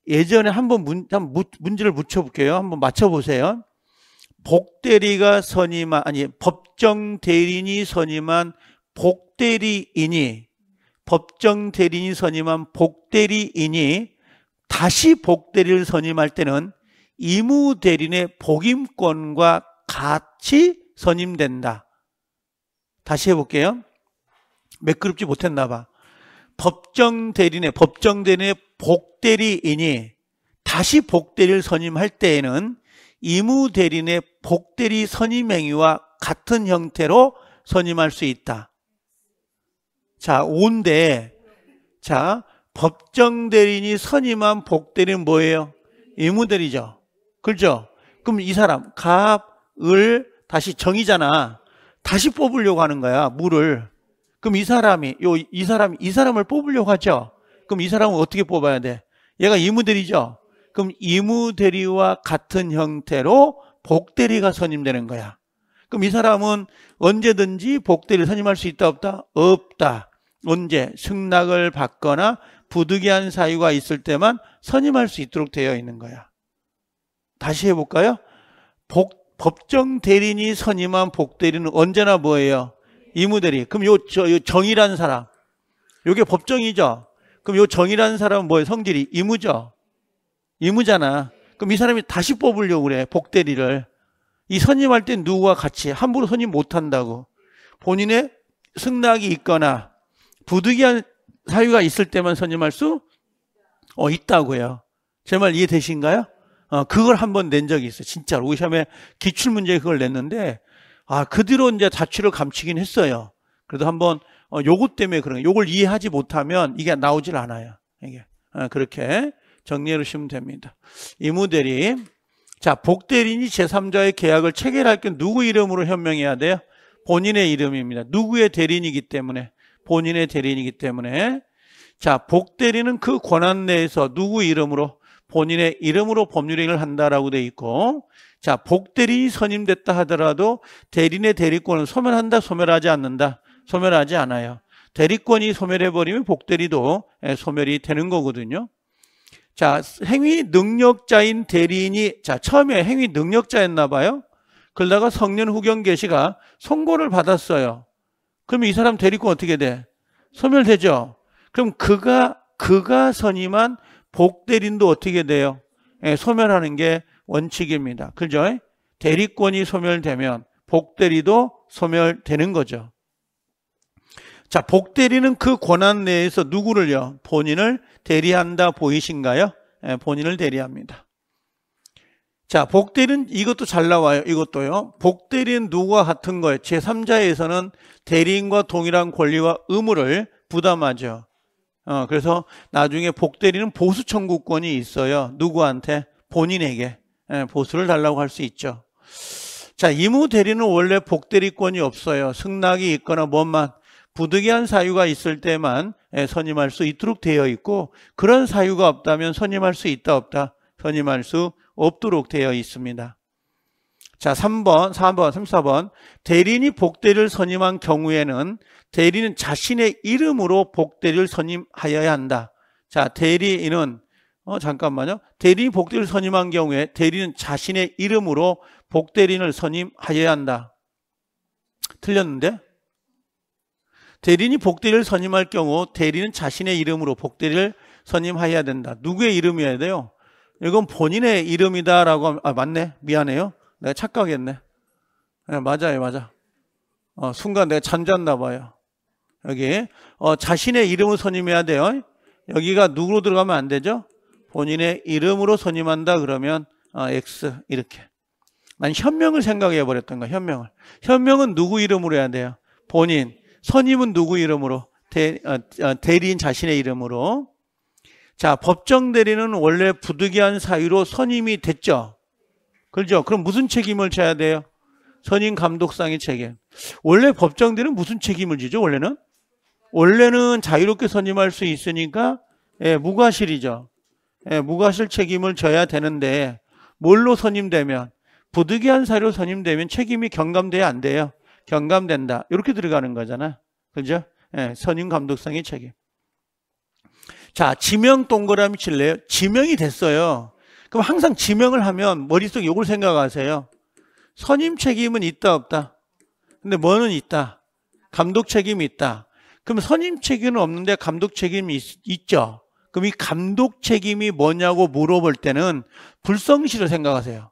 예전에 한번 문, 한 문제를 묻혀볼게요. 한번 맞춰보세요. 복대리가 선임한, 아니, 법정 대리인이 선임한 복대리인이, 법정 대리인이 선임한 복대리인이 다시 복대리를 선임할 때는 임무 대리인의 복임권과 같이 선임된다. 다시 해볼게요. 매끄럽지 못했나 봐. 법정 대리인의 법정 대리인의 복대리인이 다시 복대리를 선임할 때에는 이무대리인의 복대리 선임행위와 같은 형태로 선임할 수 있다. 자, 온데 자, 법정 대리인이 선임한 복대리는 뭐예요? 이무대리죠 그렇죠? 그럼 이 사람 갑, 을 다시 정이잖아. 다시 뽑으려고 하는 거야. 물을. 그럼 이 사람이 요 이 사람 이 사람을 뽑으려고 하죠. 그럼 이 사람은 어떻게 뽑아야 돼? 얘가 이무대리죠? 그럼 이무대리와 같은 형태로 복대리가 선임되는 거야. 그럼 이 사람은 언제든지 복대리를 선임할 수 있다 없다? 없다. 언제 승낙을 받거나 부득이한 사유가 있을 때만 선임할 수 있도록 되어 있는 거야. 다시 해볼까요? 복, 법정 대리인이 선임한 복대리는 언제나 뭐예요? 이무대리. 그럼 요, 저, 요 정이란 사람. 요게 법정이죠? 그럼 이 정이라는 사람은 뭐예요? 성질이 이무죠. 이무잖아. 그럼 이 사람이 다시 뽑으려고 그래. 복대리를. 이 선임할 때 누구와 같이 함부로 선임 못한다고. 본인의 승낙이 있거나 부득이한 사유가 있을 때만 선임할 수 어, 있다고요. 제 말 이해되신가요? 어, 그걸 한번 낸 적이 있어요. 진짜로. 오샴에 기출문제에 그걸 냈는데, 아, 그 뒤로 이제 자취를 감추긴 했어요. 그래도 한번 어, 요것 때문에 그런 거예요. 요걸 이해하지 못하면 이게 나오질 않아요. 이게 어, 그렇게 정리해 놓으시면 됩니다. 이무대리 자 복대리인이 제3자의 계약을 체결할 때 누구 이름으로 현명해야 돼요? 본인의 이름입니다. 누구의 대리인이기 때문에 본인의 대리인이기 때문에 자 복대리는 그 권한 내에서 누구 이름으로 본인의 이름으로 법률행위를 한다라고 돼 있고 자 복대리인이 선임됐다 하더라도 대리인의 대리권은 소멸한다 소멸하지 않는다 소멸하지 않아요. 대리권이 소멸해버리면 복대리도 예, 소멸이 되는 거거든요. 자, 행위 능력자인 대리인이, 자, 처음에 행위 능력자였나 봐요. 그러다가 성년 후견 개시가 선고를 받았어요. 그럼이 사람 대리권 어떻게 돼? 소멸되죠? 그럼 그가, 그가 선임한 복대리인도 어떻게 돼요? 예, 소멸하는 게 원칙입니다. 그죠? 대리권이 소멸되면 복대리도 소멸되는 거죠. 자, 복 대리는 그 권한 내에서 누구를요? 본인을 대리한다 보이신가요? 예, 본인을 대리합니다. 자, 복 대리는 이것도 잘 나와요. 이것도요. 복 대리는 누구와 같은 거예요? 제3자에서는 대리인과 동일한 권리와 의무를 부담하죠. 어, 그래서 나중에 복 대리는 보수 청구권이 있어요. 누구한테? 본인에게 예, 보수를 달라고 할 수 있죠. 자, 이무 대리는 원래 복 대리권이 없어요. 승낙이 있거나 뭔만 부득이한 사유가 있을 때만 예, 선임할 수 있도록 되어 있고 그런 사유가 없다면 선임할 수 있다 없다 선임할 수 없도록 되어 있습니다. 자, 3번, 4번, 34번. 대리인이 복대를 선임한 경우에는 대리는 자신의 이름으로 복대를 선임하여야 한다. 자, 대리인은 어 잠깐만요. 대리인 복대를 선임한 경우에 대리는 자신의 이름으로 복대리인을 선임하여야 한다. 틀렸는데? 대리인이 복대리를 선임할 경우 대리는 자신의 이름으로 복대리를 선임해야 된다. 누구의 이름이어야 돼요? 이건 본인의 이름이다라고 하면, 아, 맞네. 미안해요. 내가 착각했네. 네, 맞아요, 맞아. 어, 순간 내가 잠잤나 봐요. 여기. 어, 자신의 이름을 선임해야 돼요. 여기가 누구로 들어가면 안 되죠? 본인의 이름으로 선임한다 그러면 아, X 이렇게. 난 현명을 생각해 버렸던 거야, 현명을. 현명은 누구 이름으로 해야 돼요? 본인. 선임은 누구 이름으로? 대, 어, 어, 대리인 자신의 이름으로. 자, 법정 대리는 원래 부득이한 사유로 선임이 됐죠. 그렇죠? 그럼 무슨 책임을 져야 돼요? 선임 감독상의 책임. 원래 법정 대리는 무슨 책임을 지죠? 원래는? 원래는 자유롭게 선임할 수 있으니까 예, 무과실이죠. 예, 무과실 책임을 져야 되는데 뭘로 선임되면 부득이한 사유로 선임되면 책임이 경감돼야 안 돼요. 경감된다. 이렇게 들어가는 거잖아. 그죠? 예, 선임 감독상의 책임. 자, 지명 동그라미 칠래요? 지명이 됐어요. 그럼 항상 지명을 하면 머릿속에 이걸 생각하세요. 선임 책임은 있다 없다. 근데 뭐는 있다. 감독 책임이 있다. 그럼 선임 책임은 없는데 감독 책임이 있, 죠 그럼 이 감독 책임이 뭐냐고 물어볼 때는 불성실을 생각하세요.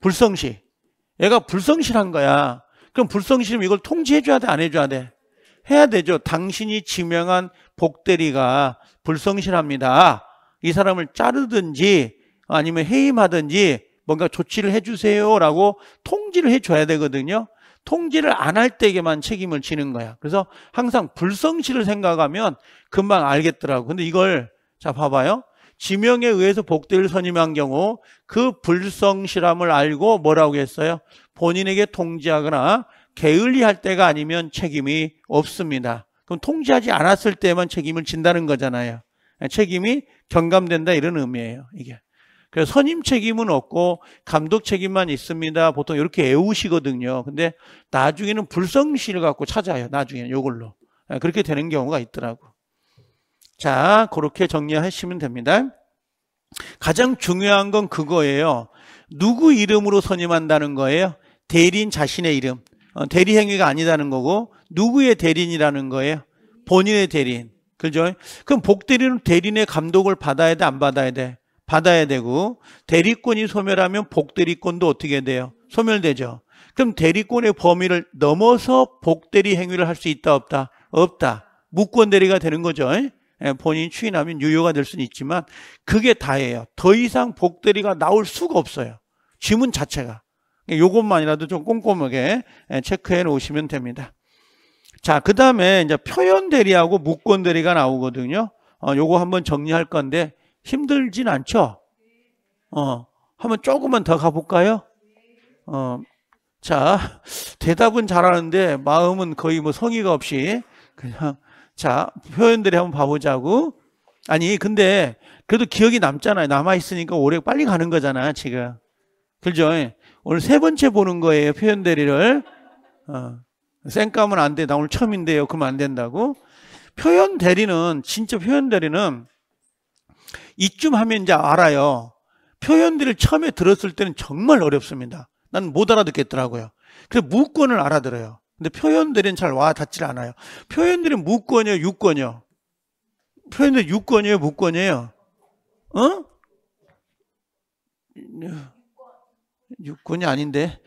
불성실. 얘가 불성실한 거야. 그럼 불성실은 이걸 통지해줘야 돼? 안 해줘야 돼? 해야 되죠. 당신이 지명한 복대리가 불성실합니다. 이 사람을 자르든지 아니면 해임하든지 뭔가 조치를 해주세요라고 통지를 해줘야 되거든요. 통지를 안 할 때에게만 책임을 지는 거야. 그래서 항상 불성실을 생각하면 금방 알겠더라고. 근데 이걸 자 봐봐요. 지명에 의해서 복대를 선임한 경우 그 불성실함을 알고 뭐라고 했어요? 본인에게 통지하거나 게을리할 때가 아니면 책임이 없습니다. 그럼 통지하지 않았을 때만 책임을 진다는 거잖아요. 책임이 경감된다 이런 의미예요. 이게. 그래서 선임 책임은 없고 감독 책임만 있습니다. 보통 이렇게 애우시거든요. 근데 나중에는 불성실을 갖고 찾아요. 나중에는 이걸로. 예, 그렇게 되는 경우가 있더라고. 자, 그렇게 정리하시면 됩니다. 가장 중요한 건 그거예요. 누구 이름으로 선임한다는 거예요? 대리인 자신의 이름. 어, 대리 행위가 아니다는 거고 누구의 대리인이라는 거예요? 본인의 대리인. 그죠? 그럼 복대리는 대리인의 감독을 받아야 돼, 안 받아야 돼? 받아야 되고 대리권이 소멸하면 복대리권도 어떻게 돼요? 소멸되죠. 그럼 대리권의 범위를 넘어서 복대리 행위를 할 수 있다 없다? 없다. 무권 대리가 되는 거죠. 예, 본인이 추인하면 유효가 될 수는 있지만 그게 다예요. 더 이상 복대리가 나올 수가 없어요. 지문 자체가. 이것만이라도좀 그러니까 꼼꼼하게 예, 체크해 놓으시면 됩니다. 자, 그 다음에 이제 표현 대리하고 무권 대리가 나오거든요. 어, 요거 한번 정리할 건데 힘들진 않죠? 어, 한번 조금만 더 가볼까요? 어, 자, 대답은 잘하는데 마음은 거의 뭐 성의가 없이 그냥 자, 표현들이 한번 봐보자고. 아니, 근데 그래도 기억이 남잖아요. 남아있으니까 오래 빨리 가는 거잖아, 지금. 그죠? 오늘 세 번째 보는 거예요, 표현대리를. 어, 쌩까면 안 돼. 나 오늘 처음인데요. 그러면 안 된다고. 표현대리는, 진짜 표현대리는 이쯤 하면 이제 알아요. 표현들을 처음에 들었을 때는 정말 어렵습니다. 난 못 알아듣겠더라고요. 그래서 문권을 알아들어요. 근데 표현들은 잘와 닿질 않아요. 표현들은 무권이요, 유권이요. 표현들 유권이에요, 무권이에요. 어? 유권이 아닌데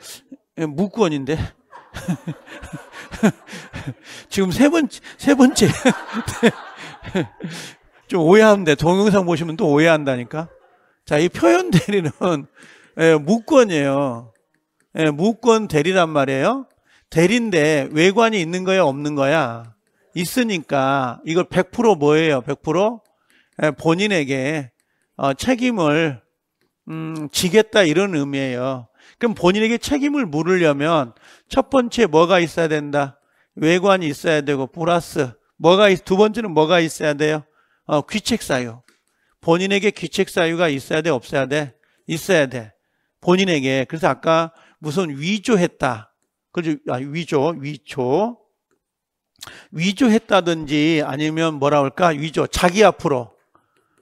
예, 무권인데. 지금 세 번째 세 번째 좀 오해하는데 동영상 보시면 또 오해한다니까. 자, 이 표현 대리는 예, 무권이에요. 예, 무권 대리란 말이에요. 대리인데 외관이 있는 거야 없는 거야? 있으니까 이걸 100% 뭐예요? 100% 예, 본인에게 어, 책임을 음, 지겠다 이런 의미예요. 그럼 본인에게 책임을 물으려면 첫 번째 뭐가 있어야 된다? 외관이 있어야 되고 플러스 뭐가 있, 두 번째는 뭐가 있어야 돼요? 어, 귀책 사유. 본인에게 귀책 사유가 있어야 돼 없어야 돼? 있어야 돼. 본인에게. 그래서 아까 무슨 위조했다. 그죠? 아, 위조, 위조. 위조했다든지 아니면 뭐라 할까? 위조. 자기 앞으로.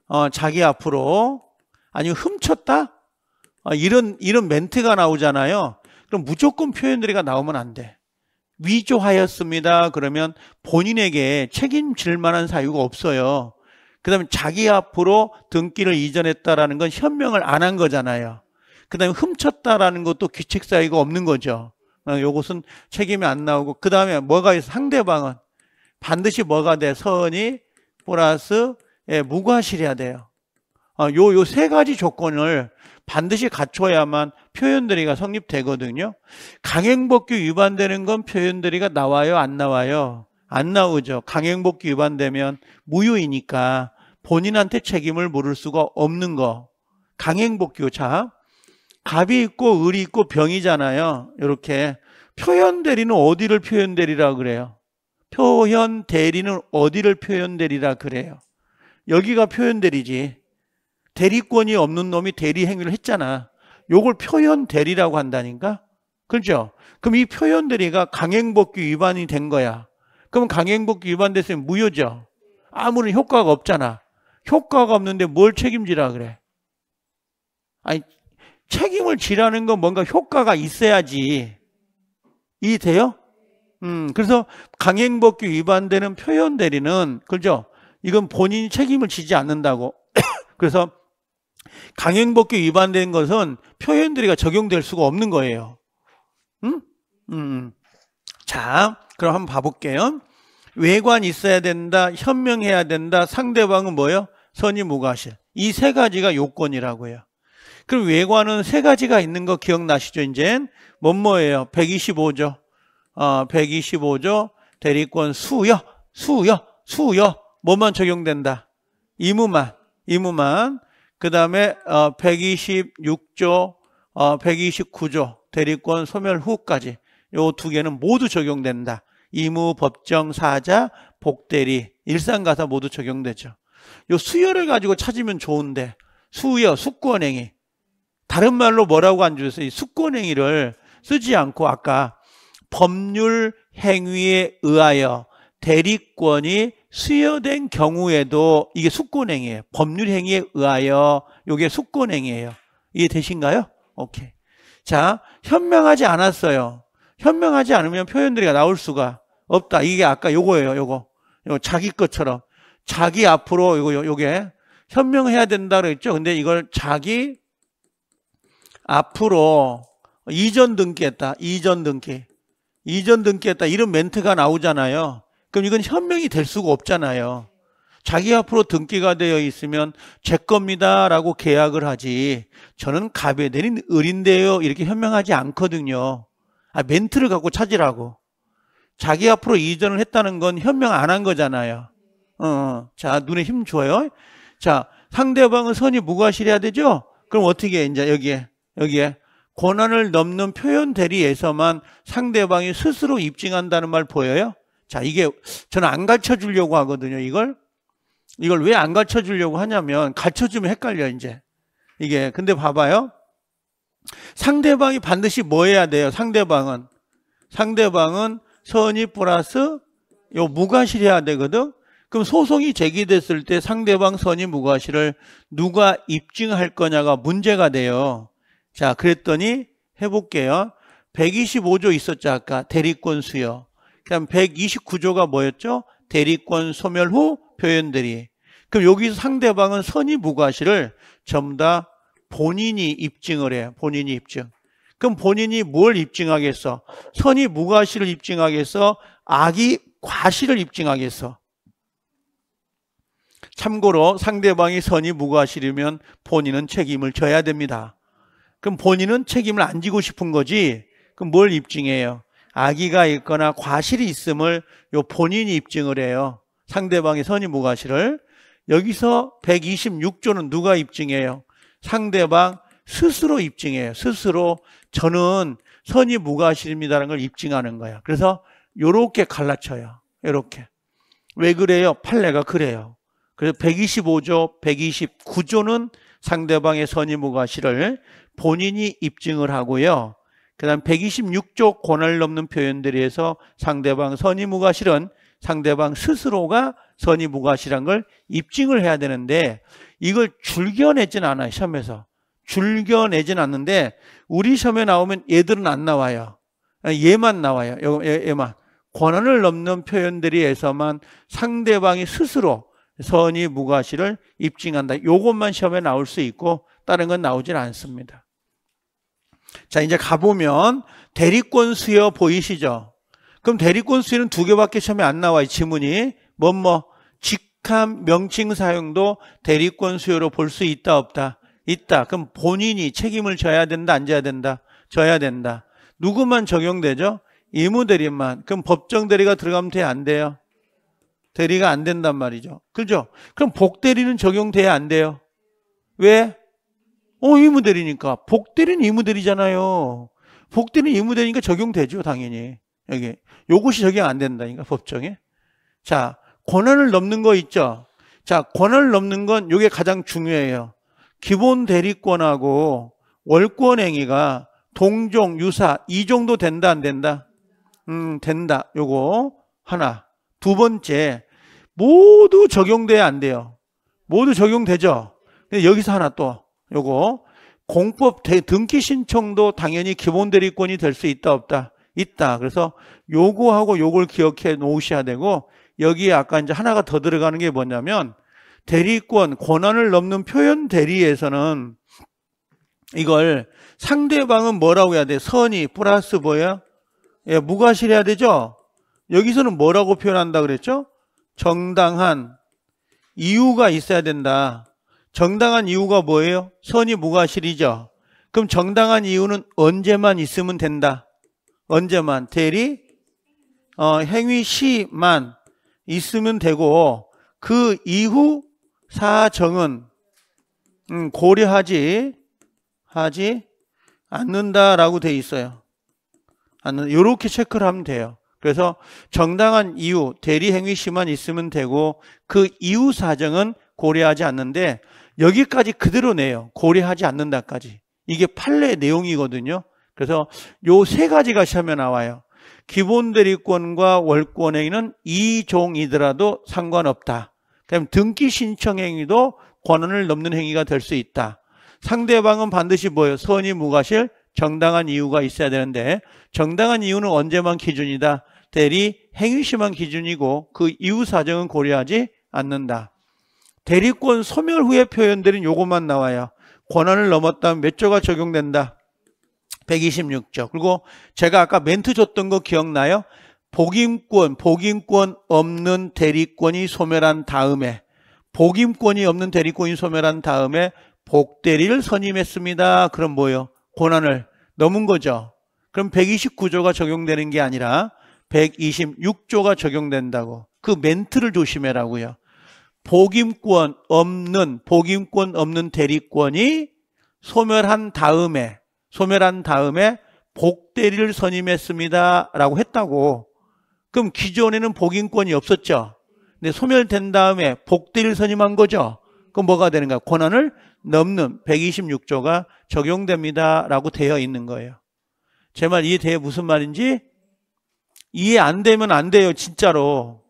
어, 자기 앞으로. 아니면 훔쳤다? 어, 이런, 이런 멘트가 나오잖아요. 그럼 무조건 표현들이가 나오면 안 돼. 위조하였습니다. 그러면 본인에게 책임질 만한 사유가 없어요. 그 다음에 자기 앞으로 등기를 이전했다라는 건 현명을 안 한 거잖아요. 그 다음에 훔쳤다라는 것도 규칙 사유가 없는 거죠. 어, 요것은 책임이 안 나오고 그 다음에 뭐가 있어? 상대방은 반드시 뭐가 돼? 선이 플러스 무과실해야 돼요. 어, 요요 세 가지 조건을 반드시 갖춰야만 표현들이가 성립되거든요. 강행복귀 위반되는 건 표현들이가 나와요, 안 나와요? 안 나오죠. 강행복귀 위반되면 무효이니까 본인한테 책임을 물을 수가 없는 거. 강행복귀 자 갑이 있고 을이 있고 병이잖아요. 이렇게 표현대리는 어디를 표현대리라 그래요? 표현대리는 어디를 표현대리라 그래요? 여기가 표현대리지. 대리권이 없는 놈이 대리 행위를 했잖아. 요걸 표현대리라고 한다니까? 그렇죠? 그럼 이 표현대리가 강행복귀 위반이 된 거야. 그럼 강행복귀 위반됐으면 무효죠. 아무런 효과가 없잖아. 효과가 없는데 뭘 책임지라 그래? 아니 책임을 지라는 건 뭔가 효과가 있어야지. 이 돼요? 음, 그래서 강행법규 위반되는 표현 대리는, 그죠? 이건 본인이 책임을 지지 않는다고. 그래서 강행법규 위반된 것은 표현 대리가 적용될 수가 없는 거예요. 음? 음? 음. 자, 그럼 한 번 봐볼게요. 외관 있어야 된다, 현명해야 된다, 상대방은 뭐예요? 선이 무과실. 이 세 가지가 요건이라고요. 그럼 외관은 세 가지가 있는 거 기억나시죠? 이젠 뭐뭐예요? 1 2 5조 어, 125조 대리권 수여수여수여 뭐만 적용된다? 이무만이무만그 다음에 어, 126조, 어, 129조 대리권 소멸 후까지 요 두 개는 모두 적용된다. 이무 법정, 사자, 복대리, 일상가사 모두 적용되죠. 요수여를 가지고 찾으면 좋은데 수여 숙권행위 다른 말로 뭐라고 안 주셨어요? 이권행위를 쓰지 않고 아까 법률 행위에 의하여 대리권이 수여된 경우에도 이게 수권행위예요. 법률 행위에 의하여 이게 수권행위예요. 이해되신가요? 오케이. 자, 현명하지 않았어요. 현명하지 않으면 표현들이 나올 수가 없다. 이게 아까 요거예요, 요거. 요 자기 것처럼. 자기 앞으로 요거 요게 현명해야 된다 그랬죠. 근데 이걸 자기 앞으로 이전 등기했다. 이전 등기. 이전 등기했다. 이런 멘트가 나오잖아요. 그럼 이건 현명이 될 수가 없잖아요. 자기 앞으로 등기가 되어 있으면 제 겁니다 라고 계약을 하지 저는 갑에 내린 을인데요 이렇게 현명하지 않거든요 아, 멘트를 갖고 찾으라고 자기 앞으로 이전을 했다는 건 현명 안 한 거잖아요 어, 어, 자 눈에 힘 줘요 자 상대방은 선이 무과실해야 되죠 그럼 어떻게 이제 여기에 여기에 권한을 넘는 표현 대리에서만 상대방이 스스로 입증한다는 말 보여요? 자, 이게 저는 안 가르쳐 주려고 하거든요, 이걸. 이걸 왜안 가르쳐 주려고 하냐면 가르쳐 주면 헷갈려 이제. 이게 근데 봐봐요. 상대방이 반드시 뭐 해야 돼요? 상대방은 상대방은 선입 플러스 요 무과실해야 되거든. 그럼 소송이 제기됐을 때 상대방 선입 무과실을 누가 입증할 거냐가 문제가 돼요. 자, 그랬더니 해볼게요. 125조 있었죠, 아까. 대리권 수요. 그 다음 129조가 뭐였죠? 대리권 소멸 후 표현들이. 그럼 여기서 상대방은 선의 무과실을 전부 다 본인이 입증을 해요. 본인이 입증. 그럼 본인이 뭘 입증하겠어? 선의 무과실을 입증하겠어? 악이 과실을 입증하겠어? 참고로 상대방이 선의 무과실이면 본인은 책임을 져야 됩니다. 그럼 본인은 책임을 안 지고 싶은 거지. 그럼 뭘 입증해요? 아기가 있거나 과실이 있음을 요 본인이 입증을 해요. 상대방의 선임 무과실을. 여기서 126조는 누가 입증해요? 상대방 스스로 입증해요. 스스로 저는 선임 무과실입니다라는 걸 입증하는 거야. 그래서 요렇게 갈라쳐요. 요렇게. 왜 그래요? 판례가 그래요. 그래서 125조, 129조는 상대방의 선임 무과실을 본인이 입증을 하고요. 그 다음 126조 권한을 넘는 표현들에서 상대방 선의무과 실은 상대방 스스로가 선의무과 실한 걸 입증을 해야 되는데 이걸 줄겨내진 않아요. 시험에서. 줄겨내진 않는데 우리 시험에 나오면 얘들은 안 나와요. 얘만 나와요. 얘만. 권한을 넘는 표현들이해서만 상대방이 스스로 선의 무과실을 입증한다. 요것만 시험에 나올 수 있고 다른 건 나오질 않습니다. 자, 이제 가보면 대리권 수여 보이시죠? 그럼 대리권 수요는 두 개밖에 처음에 안 나와요. 지문이. 뭐뭐 뭐, 직함 명칭 사용도 대리권 수요로 볼 수 있다 없다. 있다. 그럼 본인이 책임을 져야 된다 안 져야 된다. 져야 된다. 누구만 적용되죠? 이무 대리만. 그럼 법정 대리가 들어가면 돼안 돼요? 대리가 안 된단 말이죠. 그죠? 그럼 복 대리는 적용돼야 안 돼요. 왜? 어, 의무대리니까. 복대리는 이무대리잖아요 복대리는 이무대리니까 적용되죠, 당연히. 여기. 요것이 적용 안 된다니까, 법정에. 자, 권한을 넘는 거 있죠? 자, 권한을 넘는 건 요게 가장 중요해요. 기본 대리권하고 월권 행위가 동종, 유사, 이 정도 된다, 안 된다? 음, 된다. 요거 하나. 두 번째, 모두 적용돼야 안 돼요. 모두 적용되죠? 근데 여기서 하나 또. 요거 공법 등기 신청도 당연히 기본 대리권이 될 수 있다 없다 있다. 그래서 요거하고 요걸 기억해 놓으셔야 되고 여기에 아까 이제 하나가 더 들어가는 게 뭐냐면 대리권 권한을 넘는 표현 대리에서는 이걸 상대방은 뭐라고 해야 돼? 선이 플러스 뭐야? 예, 무과실해야 되죠. 여기서는 뭐라고 표현한다 그랬죠? 정당한 이유가 있어야 된다. 정당한 이유가 뭐예요? 선이 무과실이죠. 그럼 정당한 이유는 언제만 있으면 된다. 언제만 대리 어, 행위 시만 있으면 되고 그 이후 사정은 음, 고려하지 하지 않는다라고 돼 있어요. 않 이렇게 체크를 하면 돼요. 그래서 정당한 이유 대리 행위 시만 있으면 되고 그 이후 사정은 고려하지 않는데 여기까지 그대로 내요. 고려하지 않는다까지. 이게 판례 내용이거든요. 그래서 요 세 가지가 시험에 나와요. 기본 대리권과 월권행위는 이종이더라도 상관없다. 그럼 등기 신청 행위도 권한을 넘는 행위가 될 수 있다. 상대방은 반드시 뭐예요? 선의 무과실 정당한 이유가 있어야 되는데 정당한 이유는 언제만 기준이다. 대리 행위시만 기준이고 그이후 사정은 고려하지 않는다. 대리권 소멸 후에표현되는 요것만 나와요. 권한을 넘었다면 몇 조가 적용된다. 126조. 그리고 제가 아까 멘트 줬던 거 기억나요? 복임권, 복임권 없는 대리권이 소멸한 다음에 복임권이 없는 대리권이 소멸한 다음에 복대리를 선임했습니다. 그럼 뭐예요? 권한을 넘은 거죠. 그럼 129조가 적용되는 게 아니라 126조가 적용된다고. 그 멘트를 조심해라고요. 복임권 없는 복임권 없는 대리권이 소멸한 다음에 소멸한 다음에 복대리를 선임했습니다라고 했다고. 그럼 기존에는 복인권이 없었죠. 근데 소멸된 다음에 복대리를 선임한 거죠. 그럼 뭐가 되는가? 권한을 넘는 126조가 적용됩니다라고 되어 있는 거예요. 제 말 이해돼 무슨 말인지 이해 안 되면 안 돼요, 진짜로.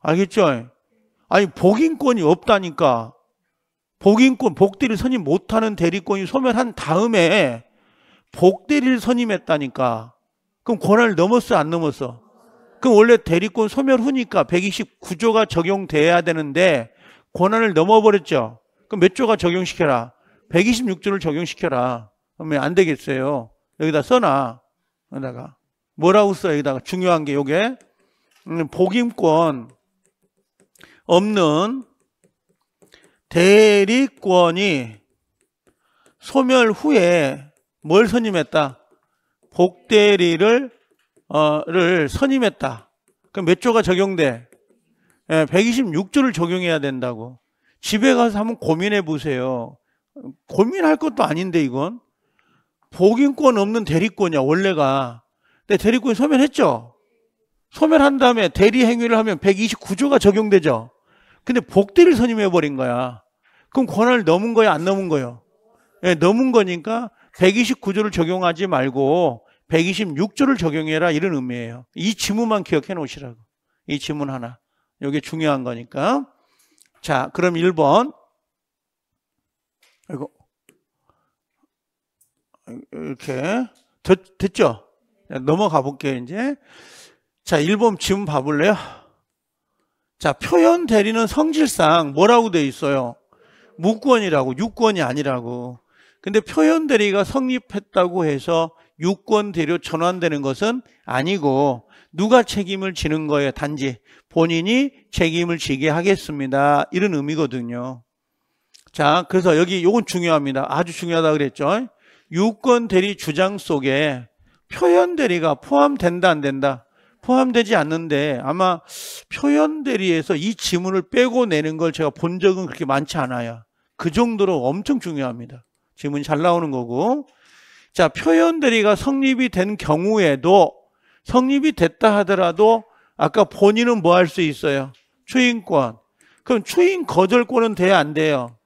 알겠죠? 아니 복인권이 없다니까. 복인권, 복대리를 선임 못하는 대리권이 소멸한 다음에 복대리를 선임했다니까. 그럼 권한을 넘었어, 안 넘었어? 그럼 원래 대리권 소멸 후니까 129조가 적용돼야 되는데 권한을 넘어버렸죠. 그럼 몇 조가 적용시켜라? 126조를 적용시켜라. 그러면 안 되겠어요. 여기다 써놔. 여기다가. 뭐라고 써? 여기다가 중요한 게 요게 음, 복임권 없는 대리권이 소멸 후에 뭘 선임했다? 복대리를 어,를 선임했다. 그럼 몇 조가 적용돼? 예, 126조를 적용해야 된다고. 집에 가서 한번 고민해 보세요. 고민할 것도 아닌데 이건. 복인권 없는 대리권이야 원래가. 근데 대리권이 소멸했죠. 소멸한 다음에 대리 행위를 하면 129조가 적용되죠. 근데 복대를 선임해 버린 거야. 그럼 권한을 넘은 거야, 안 넘은 거야 예, 넘은 거니까 129조를 적용하지 말고 126조를 적용해라 이런 의미예요. 이 지문만 기억해 놓으시라고. 이 지문 하나. 이게 중요한 거니까. 자, 그럼 1번. 이거 이렇게 됐, 죠 넘어가 볼게요, 이제. 자, 1번 지문 봐볼래요? 자, 표현 대리는 성질상 뭐라고 돼 있어요? 무권이라고, 유권이 아니라고. 근데 표현 대리가 성립했다고 해서 유권 대리로 전환되는 것은 아니고 누가 책임을 지는 거예요? 단지 본인이 책임을 지게 하겠습니다. 이런 의미거든요. 자, 그래서 여기 요건 중요합니다. 아주 중요하다 그랬죠. 유권 대리 주장 속에 표현 대리가 포함된다 안 된다? 포함되지 않는데 아마 표현 대리에서 이 지문을 빼고 내는 걸 제가 본 적은 그렇게 많지 않아요. 그 정도로 엄청 중요합니다. 지문이 잘 나오는 거고. 자, 표현 대리가 성립이 된 경우에도 성립이 됐다 하더라도 아까 본인은 뭐 할 수 있어요? 추인권. 그럼 추인 거절권은 돼야 안 돼요?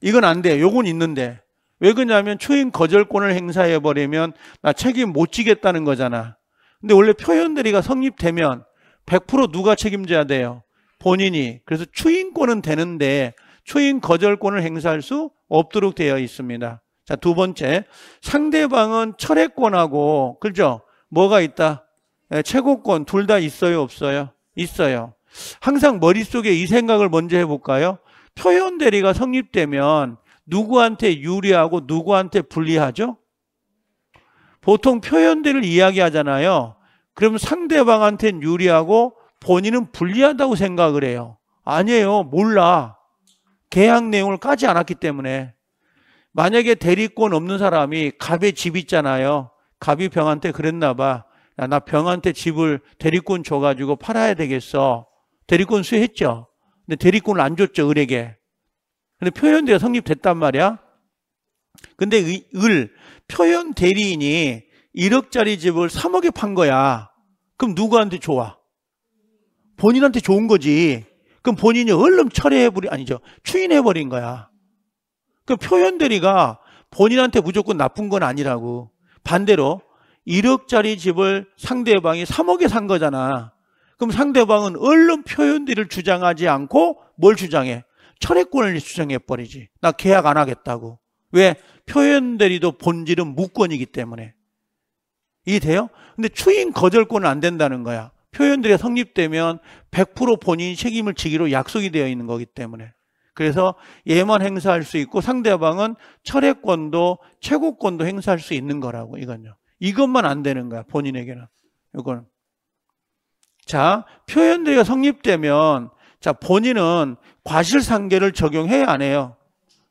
이건 안 돼요. 요건 있는데. 왜 그러냐면 초인 거절권을 행사해 버리면 나 책임 못 지겠다는 거잖아. 근데 원래 표현대리가 성립되면 100% 누가 책임져야 돼요? 본인이. 그래서 추인권은 되는데 추인 거절권을 행사할 수 없도록 되어 있습니다. 자, 두 번째. 상대방은 철회권하고 그죠? 뭐가 있다? 네, 최고권 둘 다 있어요, 없어요? 있어요. 항상 머릿속에 이 생각을 먼저 해 볼까요? 표현 대리가 성립되면 누구한테 유리하고 누구한테 불리하죠? 보통 표현들을 이야기하잖아요. 그럼 상대방한테는 유리하고 본인은 불리하다고 생각을 해요. 아니에요. 몰라. 계약 내용을 까지 않았기 때문에. 만약에 대리권 없는 사람이 갑의 집 있잖아요. 갑이 병한테 그랬나 봐. 야, 나 병한테 집을 대리권 줘가지고 팔아야 되겠어. 대리권 수혜했죠. 근데 대리권을 안 줬죠, 을에게. 근데 표현대가 성립됐단 말이야. 근데 의, 을, 표현 대리인이 1억짜리 집을 3억에 판 거야. 그럼 누구한테 좋아? 본인한테 좋은 거지. 그럼 본인이 얼른 철회해버리 아니죠. 추인해버린 거야. 그럼 표현 대리가 본인한테 무조건 나쁜 건 아니라고. 반대로 1억짜리 집을 상대방이 3억에 산 거잖아. 그럼 상대방은 얼른 표현들를 주장하지 않고 뭘 주장해? 철회권을 주장해 버리지. 나 계약 안 하겠다고. 왜? 표현 대리도 본질은 무권이기 때문에. 이해돼요? 근데 추인 거절권은 안 된다는 거야. 표현들이 성립되면 100% 본인 책임을 지기로 약속이 되어 있는 거기 때문에. 그래서 얘만 행사할 수 있고 상대방은 철회권도 최고권도 행사할 수 있는 거라고 이건요. 이것만 안 되는 거야 본인에게는. 이거는. 자 표현들이 성립되면 자 본인은 과실상계를 적용해야 안 해요.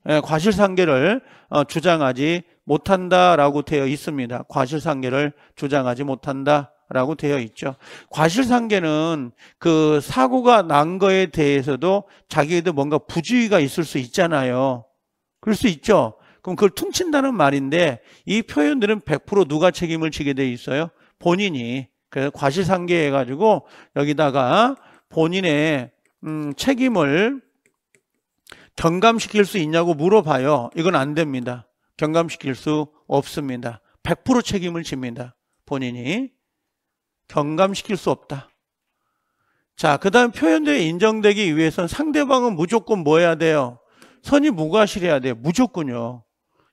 예, 과실상계를 어, 주장하지 못한다라고 되어 있습니다. 과실상계를 주장하지 못한다. 라고 되어 있죠. 과실상계는 그 사고가 난 거에 대해서도 자기에도 뭔가 부주의가 있을 수 있잖아요. 그럴 수 있죠. 그럼 그걸 퉁친다는 말인데 이 표현들은 100% 누가 책임을 지게 돼 있어요? 본인이. 그래서 과실상계 해가지고 여기다가 본인의 음, 책임을 경감시킬 수 있냐고 물어봐요. 이건 안 됩니다. 경감시킬 수 없습니다. 100% 책임을 집니다. 본인이 경감시킬 수 없다. 자, 그 다음 표현대에 인정되기 위해서는 상대방은 무조건 뭐 해야 돼요? 선이 무과실해야 돼요. 무조건요.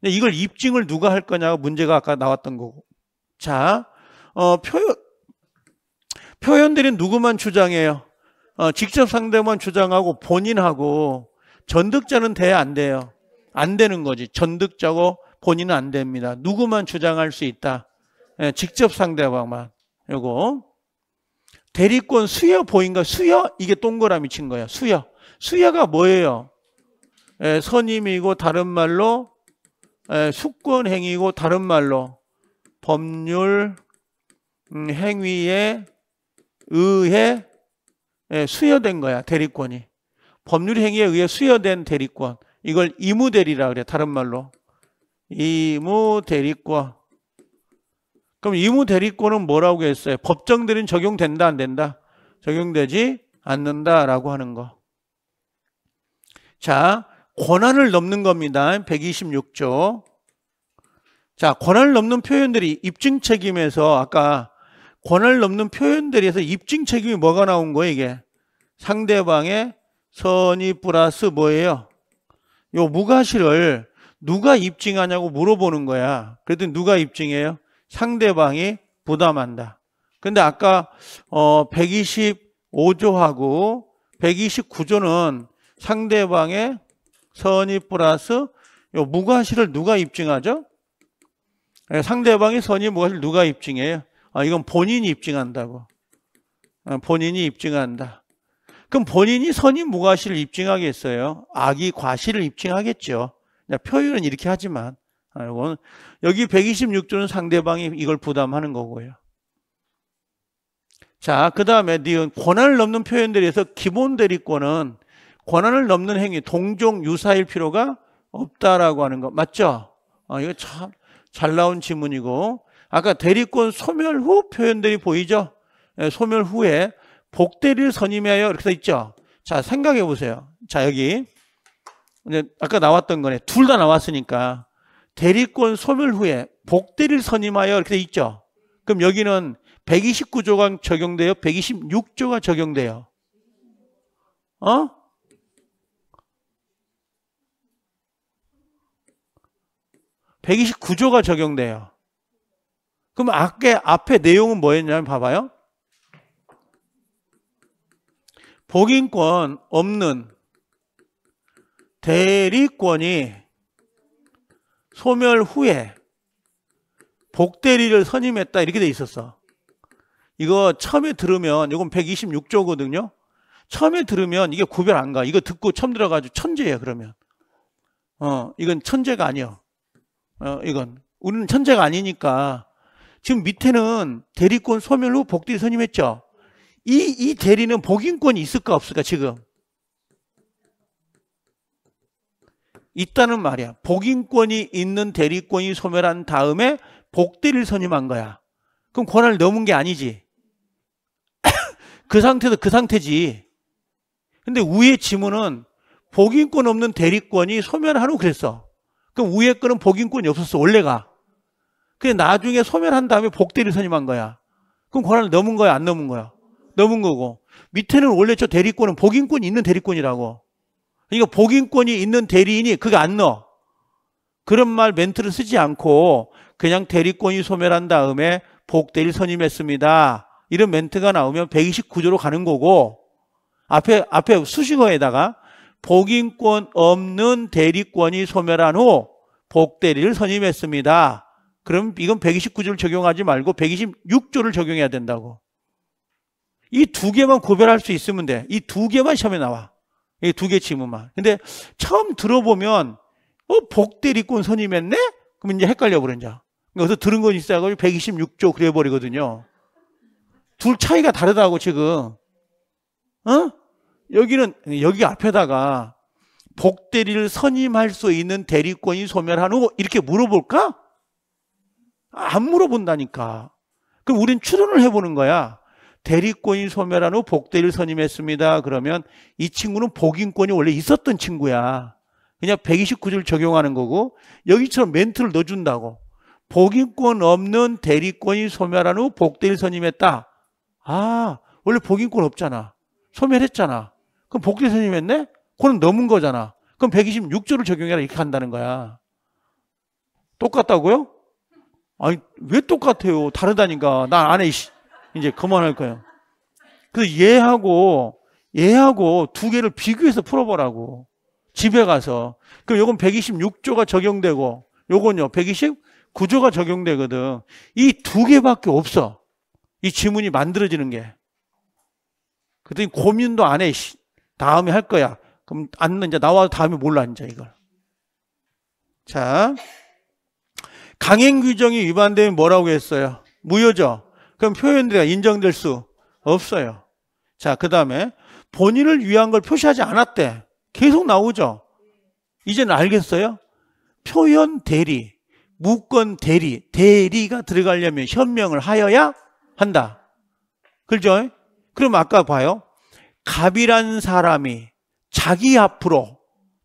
이걸 입증을 누가 할 거냐가 문제가 아까 나왔던 거고. 자, 어, 표현, 표현들은 누구만 주장해요? 어, 직접 상대만 주장하고 본인하고 전득자는 돼야안 돼요. 안 되는 거지. 전득자고 본인은 안 됩니다. 누구만 주장할 수 있다. 예, 직접 상대방만. 요거 대리권 수여 보인가? 수여 이게 동그라미 친거야 수여. 수여가 뭐예요? 예, 선임이고 다른 말로 예, 수권 행위고 다른 말로 법률 음, 행위에 의해 예, 수여된 거야 대리권이 법률 행위에 의해 수여된 대리권 이걸 이무 대리라 그래 다른 말로 이무 대리권 그럼 이무 대리권은 뭐라고 했어요? 법정 대리는 적용된다 안 된다? 적용되지 않는다라고 하는 거. 자, 권한을 넘는 겁니다. 126조. 자, 권한을 넘는 표현들이 입증 책임에서 아까 권을 넘는 표현들에서 입증 책임이 뭐가 나온 거예요 이게 상대방의 선의 플러스 뭐예요 요 무가시를 누가 입증하냐고 물어보는 거야 그랬더니 누가 입증해요 상대방이 부담한다 근데 아까 어 125조하고 129조는 상대방의 선의 플러스 요 무과실을 누가 입증하죠? 예, 상대방의 선의 무과실 누가 입증해요? 아, 이건 본인이 입증한다고. 아, 본인이 입증한다. 그럼 본인이 선임 무과실을 입증하겠어요? 악이 과실을 입증하겠죠. 표현은 이렇게 하지만 아, 이건 여기 126조는 상대방이 이걸 부담하는 거고요. 자, 그 다음에 니은 권한을 넘는 표현들에서 기본 대리권은 권한을 넘는 행위, 동종 유사일 필요가 없다라고 하는 거 맞죠? 아, 이거 참 잘 나온 지문이고 아까 대리권 소멸 후 표현들이 보이죠? 예, 소멸 후에 복대리를 선임하여 이렇게 돼 있죠. 자 생각해 보세요. 자 여기 이제 아까 나왔던 거네. 둘 다 나왔으니까 대리권 소멸 후에 복대리를 선임하여 이렇게 돼 있죠. 그럼 여기는 129조가 적용되어 126조가 적용되어 어? 1 2 9조가 적용돼요. 그럼 앞에, 앞에 내용은 뭐였냐면 봐봐요. 복인권 없는 대리권이 소멸 후에 복대리를 선임했다 이렇게 돼 있었어. 이거 처음에 들으면 이건 126조거든요. 처음에 들으면 이게 구별 안 가. 이거 듣고 처음 들어가지고 천재예요 그러면. 어 이건 천재가 아니요. 어 이건 우리는 천재가 아니니까 지금 밑에는 대리권 소멸 후복대이 선임했죠. 이, 이 대리는 복인권이 있을까 없을까 지금? 있다는 말이야. 복인권이 있는 대리권이 소멸한 다음에 복대를 선임한 거야. 그럼 권한을 넘은 게 아니지. 그 상태도 그 상태지. 근데 위의 지문은 복인권 없는 대리권이 소멸한 후 그랬어. 그럼 위에 거는 복인권이 없었어, 원래가. 그게 나중에 소멸한 다음에 복대를 선임한 거야. 그럼 권한을 넘은 거야, 안 넘은 거야? 넘은 거고. 밑에는 원래 저 대리권은 복인권이 있는 대리권이라고. 그러니까 복인권이 있는 대리인이 그게 안 넣어. 그런 말 멘트를 쓰지 않고 그냥 대리권이 소멸한 다음에 복대리 선임했습니다. 이런 멘트가 나오면 129조로 가는 거고 앞에 앞에 수식어에다가 복인권 없는 대리권이 소멸한 후 복대리를 선임했습니다. 그럼 이건 129조를 적용하지 말고 126조를 적용해야 된다고. 이 두 개만 구별할수 있으면 돼. 이 두 개만 시험에 나와. 이 두 개 지문만. 근데 처음 들어보면 어 복대리꾼 선임했네? 그럼 이제 헷갈려 버린 자. 그래서 들은 건 있어가지고 126조 그래 버리거든요. 둘 차이가 다르다고 지금. 어? 여기는 여기 앞에다가 복대리를 선임할 수 있는 대리권이 소멸한 후 이렇게 물어볼까? 안 물어본다니까. 그럼 우린 추론을 해보는 거야. 대리권이 소멸한 후 복대를 선임했습니다. 그러면 이 친구는 복인권이 원래 있었던 친구야. 그냥 129조를 적용하는 거고 여기처럼 멘트를 넣어준다고. 복인권 없는 대리권이 소멸한 후 복대를 선임했다. 아, 원래 복인권 없잖아. 소멸했잖아. 그럼 복대 선임했네? 그건 넘은 거잖아. 그럼 126조를 적용해라 이렇게 한다는 거야. 똑같다고요? 아니, 왜 똑같아요? 다르다니까. 난 안에, 이제 그만할 거예요. 그래서 얘하고, 얘하고 두 개를 비교해서 풀어보라고. 집에 가서. 그럼 요건 126조가 적용되고, 요건요, 129조가 적용되거든. 이 두 개밖에 없어. 이 지문이 만들어지는 게. 그랬더니 고민도 안 해. 다음에 할 거야. 그럼 안, 이제 나와서 다음에 몰라, 이제 이걸. 자. 강행 규정이 위반되면 뭐라고 했어요? 무효죠. 그럼 표현들이 인정될 수 없어요. 자, 그 다음에 본인을 위한 걸 표시하지 않았대. 계속 나오죠. 이제는 알겠어요? 표현 대리, 무권 대리, 대리가 들어가려면 현명을 하여야 한다. 그죠? 그럼 아까 봐요. 갑이란 사람이 자기 앞으로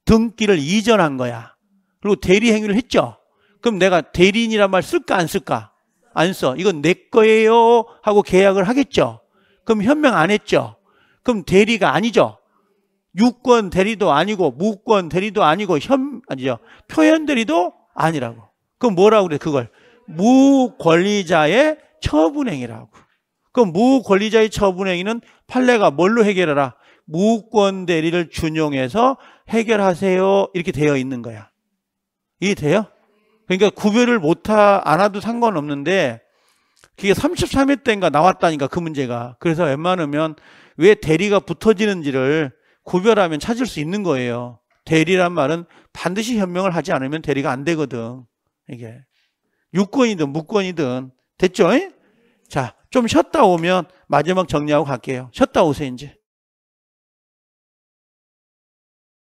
등기를 이전한 거야. 그리고 대리 행위를 했죠. 그럼 내가 대리인이란 말 쓸까 안 쓸까? 안 써. 이건 내 거예요 하고 계약을 하겠죠. 그럼 현명 안 했죠. 그럼 대리가 아니죠. 유권 대리도 아니고 무권 대리도 아니고 현 아니죠. 표현 대리도 아니라고. 그럼 뭐라고 그래 그걸 무권리자의 처분행위라고. 그럼 무권리자의 처분행위는 판례가 뭘로 해결하라? 무권 대리를 준용해서 해결하세요. 이렇게 되어 있는 거야. 이해 돼요? 그러니까 구별을 못안 하아도 상관없는데 그게 33회 때인가 나왔다니까 그 문제가 그래서 웬만하면 왜 대리가 붙어지는지를 구별하면 찾을 수 있는 거예요 대리란 말은 반드시 현명을 하지 않으면 대리가 안 되거든 이게 유권이든 무권이든 됐죠? 자 좀 쉬었다 오면 마지막 정리하고 갈게요 쉬었다 오세요 이제